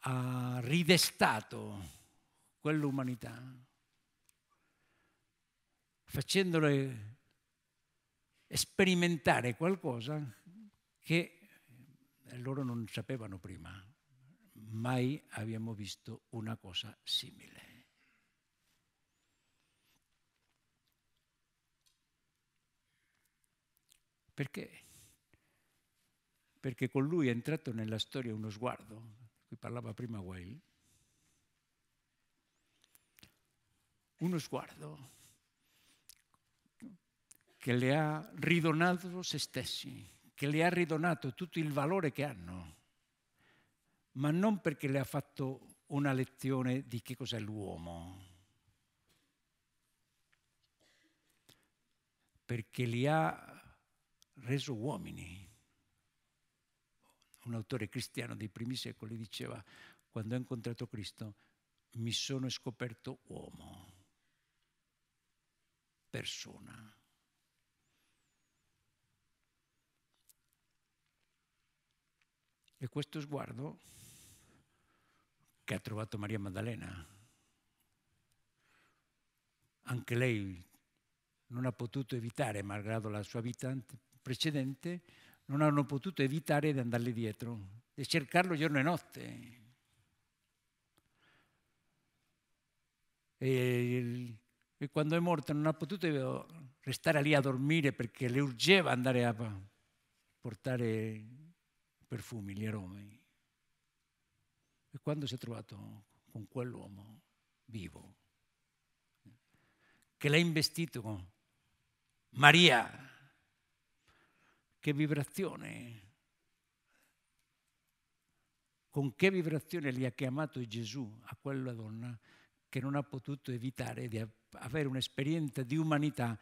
ha ridestato quell'umanità facendole sperimentare qualcosa che loro non sapevano prima. Mai abbiamo visto una cosa simile. Perché? Perché con lui è entrato nella storia uno sguardo, di cui parlava prima Weil, uno sguardo che le ha ridonato se stessi, che le ha ridonato tutto il valore che hanno, ma non perché le ha fatto una lezione di che cos'è l'uomo, perché li ha reso uomini. Un autore cristiano dei primi secoli diceva, quando ho incontrato Cristo mi sono scoperto uomo, persona. E questo sguardo che ha trovato Maria Maddalena, anche lei non ha potuto evitare, malgrado la sua vita precedente, non hanno potuto evitare di andarle dietro, di cercarlo giorno e notte. E, e quando è morta non ha potuto restare lì a dormire perché le urgeva andare a portare perfumi, gli aromi. E quando si è trovato con quell'uomo vivo, che l'ha investito con Maria, che vibrazione con che vibrazione gli ha chiamato Gesù a quella donna che non ha potuto evitare di avere un'esperienza di umanità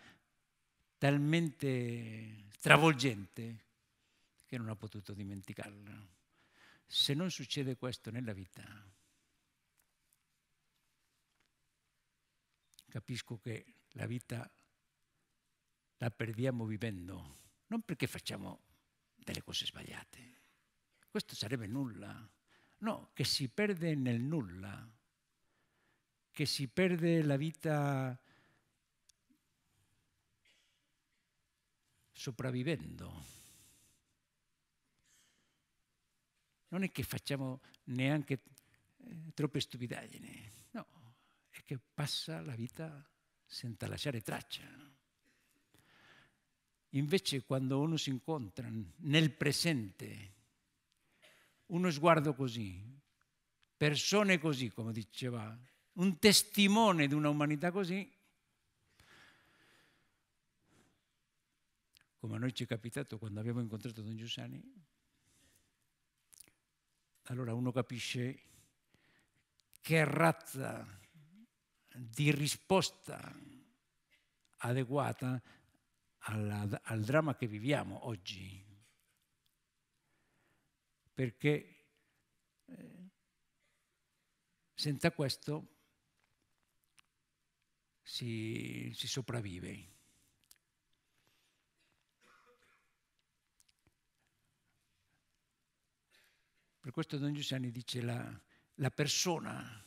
talmente travolgente che non ha potuto dimenticarla. Se non succede questo nella vita, capisco che la vita la perdiamo vivendo, non perché facciamo delle cose sbagliate, questo sarebbe nulla, no, che si perde nel nulla, che si perde la vita sopravvivendo. non è che facciamo neanche eh, troppe stupidaggini, no, è che passa la vita senza lasciare traccia. Invece quando uno si incontra nel presente, uno sguardo così, persone così, come diceva, un testimone di una umanità così, come a noi ci è capitato quando abbiamo incontrato Don Giussani, allora uno capisce che razza di risposta adeguata alla, al dramma che viviamo oggi. Perché eh, senza questo si, si sopravvive. Per questo Don Giussani dice la, la persona,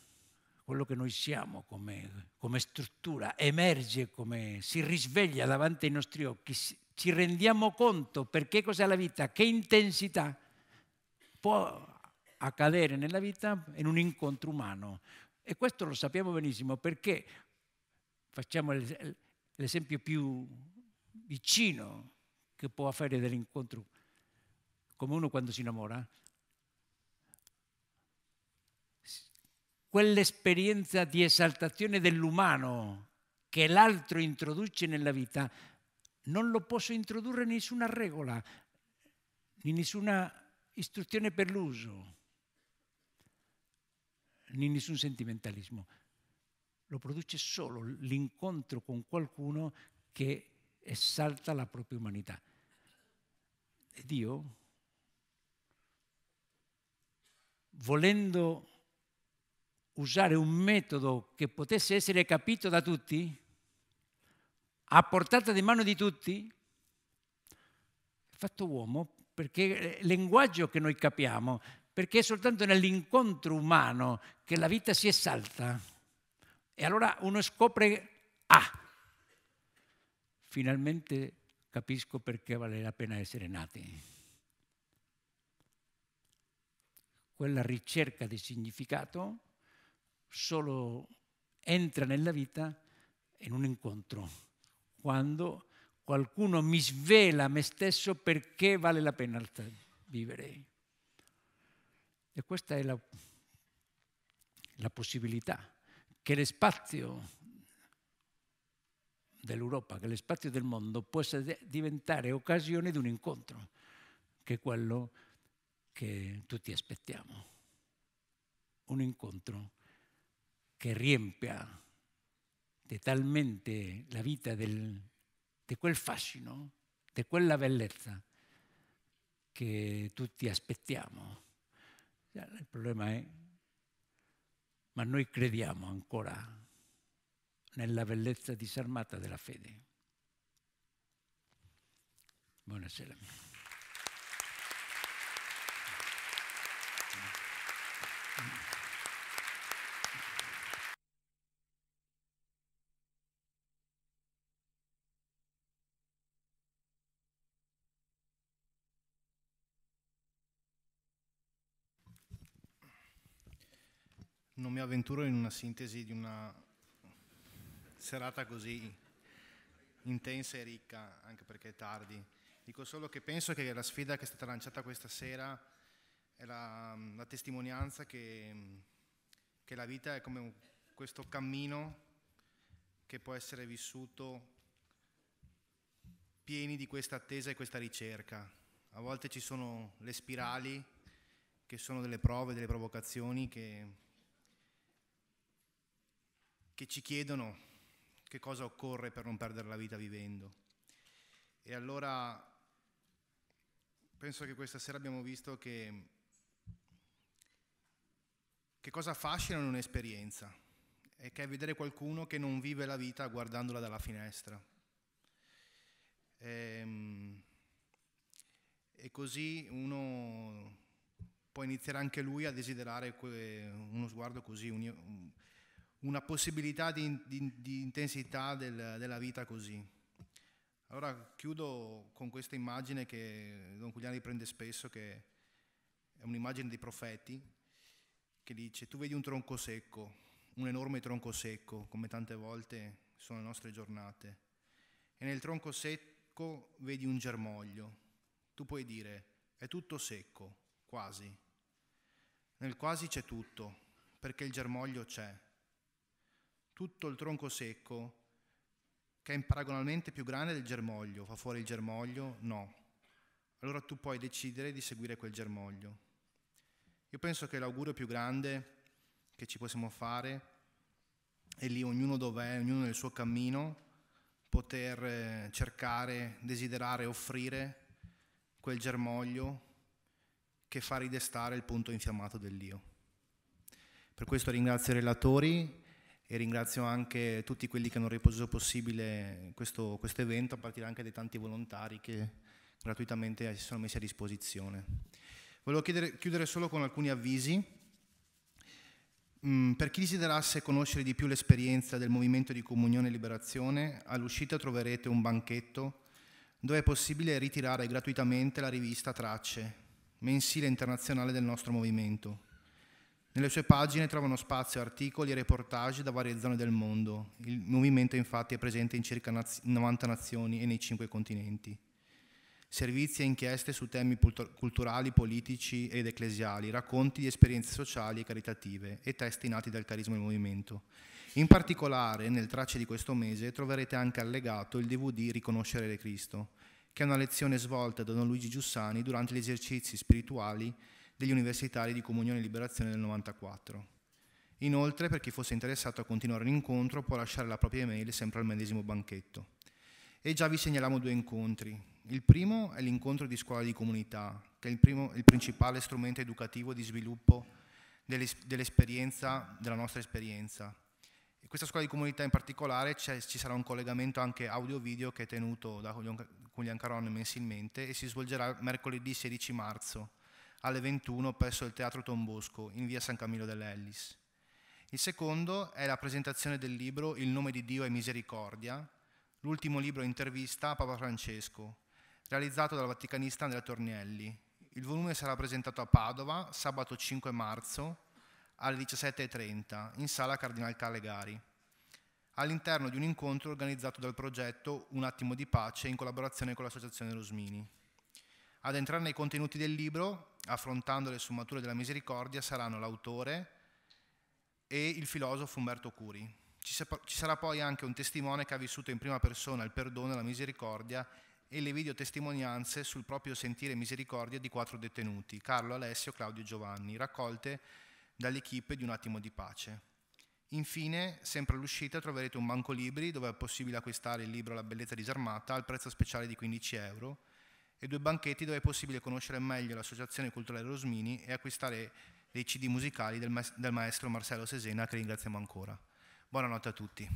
quello che noi siamo come, come struttura, emerge, come si risveglia davanti ai nostri occhi, ci rendiamo conto perché cos'è la vita, che intensità può accadere nella vita in un incontro umano. E questo lo sappiamo benissimo perché, facciamo l'esempio più vicino che può fare dell'incontro, come uno quando si innamora, quell'esperienza di esaltazione dell'umano che l'altro introduce nella vita, non lo posso introdurre in nessuna regola, né nessuna istruzione per l'uso, né nessun sentimentalismo. Lo produce solo l'incontro con qualcuno che esalta la propria umanità. E Dio, volendo usare un metodo che potesse essere capito da tutti, a portata di mano di tutti, fatto uomo perché è eh, il linguaggio che noi capiamo, perché è soltanto nell'incontro umano che la vita si esalta. E allora uno scopre, ah, finalmente capisco perché vale la pena essere nati. Quella ricerca di significato solo entra nella vita in un incontro, quando qualcuno mi svela a me stesso perché vale la pena vivere. E questa è la, la possibilità che lo spazio dell'Europa, che lo spazio del mondo possa diventare occasione di un incontro, che è quello che tutti aspettiamo. Un incontro che riempia totalmente la vita del, di quel fascino, di quella bellezza che tutti aspettiamo. Il problema è, ma noi crediamo ancora nella bellezza disarmata della fede. Buonasera. non mi avventuro in una sintesi di una serata così intensa e ricca, anche perché è tardi. Dico solo che penso che la sfida che è stata lanciata questa sera è la, la testimonianza che, che, la vita è come un, questo cammino che può essere vissuto pieni di questa attesa e questa ricerca. A volte ci sono le spirali che sono delle prove, delle provocazioni che che ci chiedono che cosa occorre per non perdere la vita vivendo. E allora penso che questa sera abbiamo visto che, che cosa affascina un'esperienza e che è vedere qualcuno che non vive la vita guardandola dalla finestra. E, ehm, e così uno può iniziare anche lui a desiderare uno sguardo così, una possibilità di, di, di intensità del, della vita così. Allora chiudo con questa immagine che Don Cugliani riprende spesso, che è un'immagine dei profeti, che dice tu vedi un tronco secco, un enorme tronco secco, come tante volte sono le nostre giornate, e nel tronco secco vedi un germoglio. Tu puoi dire è tutto secco, quasi. Nel quasi c'è tutto, perché il germoglio c'è tutto il tronco secco, che è paragonalmente più grande del germoglio, fa fuori il germoglio? No. Allora tu puoi decidere di seguire quel germoglio. Io penso che l'augurio più grande che ci possiamo fare è lì ognuno dov'è, ognuno nel suo cammino, poter eh, cercare, desiderare, offrire quel germoglio che fa ridestare il punto infiammato dell'io. Per questo ringrazio i relatori e ringrazio anche tutti quelli che hanno reso possibile questo, questo evento, a partire anche dai tanti volontari che gratuitamente si sono messi a disposizione. Volevo chiedere, chiudere solo con alcuni avvisi. Mm, per chi desiderasse conoscere di più l'esperienza del movimento di comunione e liberazione, all'uscita troverete un banchetto dove è possibile ritirare gratuitamente la rivista Tracce, mensile internazionale del nostro movimento. Nelle sue pagine trovano spazio articoli e reportage da varie zone del mondo. Il movimento infatti è presente in circa 90 nazioni e nei 5 continenti. Servizi e inchieste su temi culturali, politici ed ecclesiali, racconti di esperienze sociali e caritative e testi nati dal carisma del movimento. In particolare, nel tracce di questo mese, troverete anche allegato il DVD Riconoscere Cristo, che è una lezione svolta da Don Luigi Giussani durante gli esercizi spirituali degli universitari di Comunione e Liberazione del 94. Inoltre, per chi fosse interessato a continuare l'incontro, può lasciare la propria email sempre al medesimo banchetto. E già vi segnaliamo due incontri. Il primo è l'incontro di scuola di comunità, che è il, primo, il principale strumento educativo di sviluppo dell'esperienza, della nostra esperienza. In questa scuola di comunità in particolare ci sarà un collegamento anche audio-video che è tenuto da Cuglian Carone mensilmente e si svolgerà mercoledì 16 marzo alle 21 presso il Teatro Tombosco, in via San Camillo dell'Ellis. Il secondo è la presentazione del libro Il nome di Dio è misericordia, l'ultimo libro intervista a Papa Francesco, realizzato dal vaticanista Andrea Tornielli. Il volume sarà presentato a Padova sabato 5 marzo alle 17.30 in sala Cardinal Calegari, all'interno di un incontro organizzato dal progetto Un attimo di pace in collaborazione con l'Associazione Rosmini. Ad entrare nei contenuti del libro affrontando le sfumature della misericordia saranno l'autore e il filosofo Umberto Curi. Ci, sarà poi anche un testimone che ha vissuto in prima persona il perdono e la misericordia e le videotestimonianze sul proprio sentire misericordia di quattro detenuti, Carlo, Alessio, Claudio e Giovanni, raccolte dall'equipe di Un attimo di pace. Infine, sempre all'uscita troverete un banco libri dove è possibile acquistare il libro La bellezza disarmata al prezzo speciale di 15 euro e due banchetti dove è possibile conoscere meglio l'Associazione Culturale Rosmini e acquistare dei CD musicali del, maestro Marcello Sesena, che ringraziamo ancora. Buonanotte a tutti.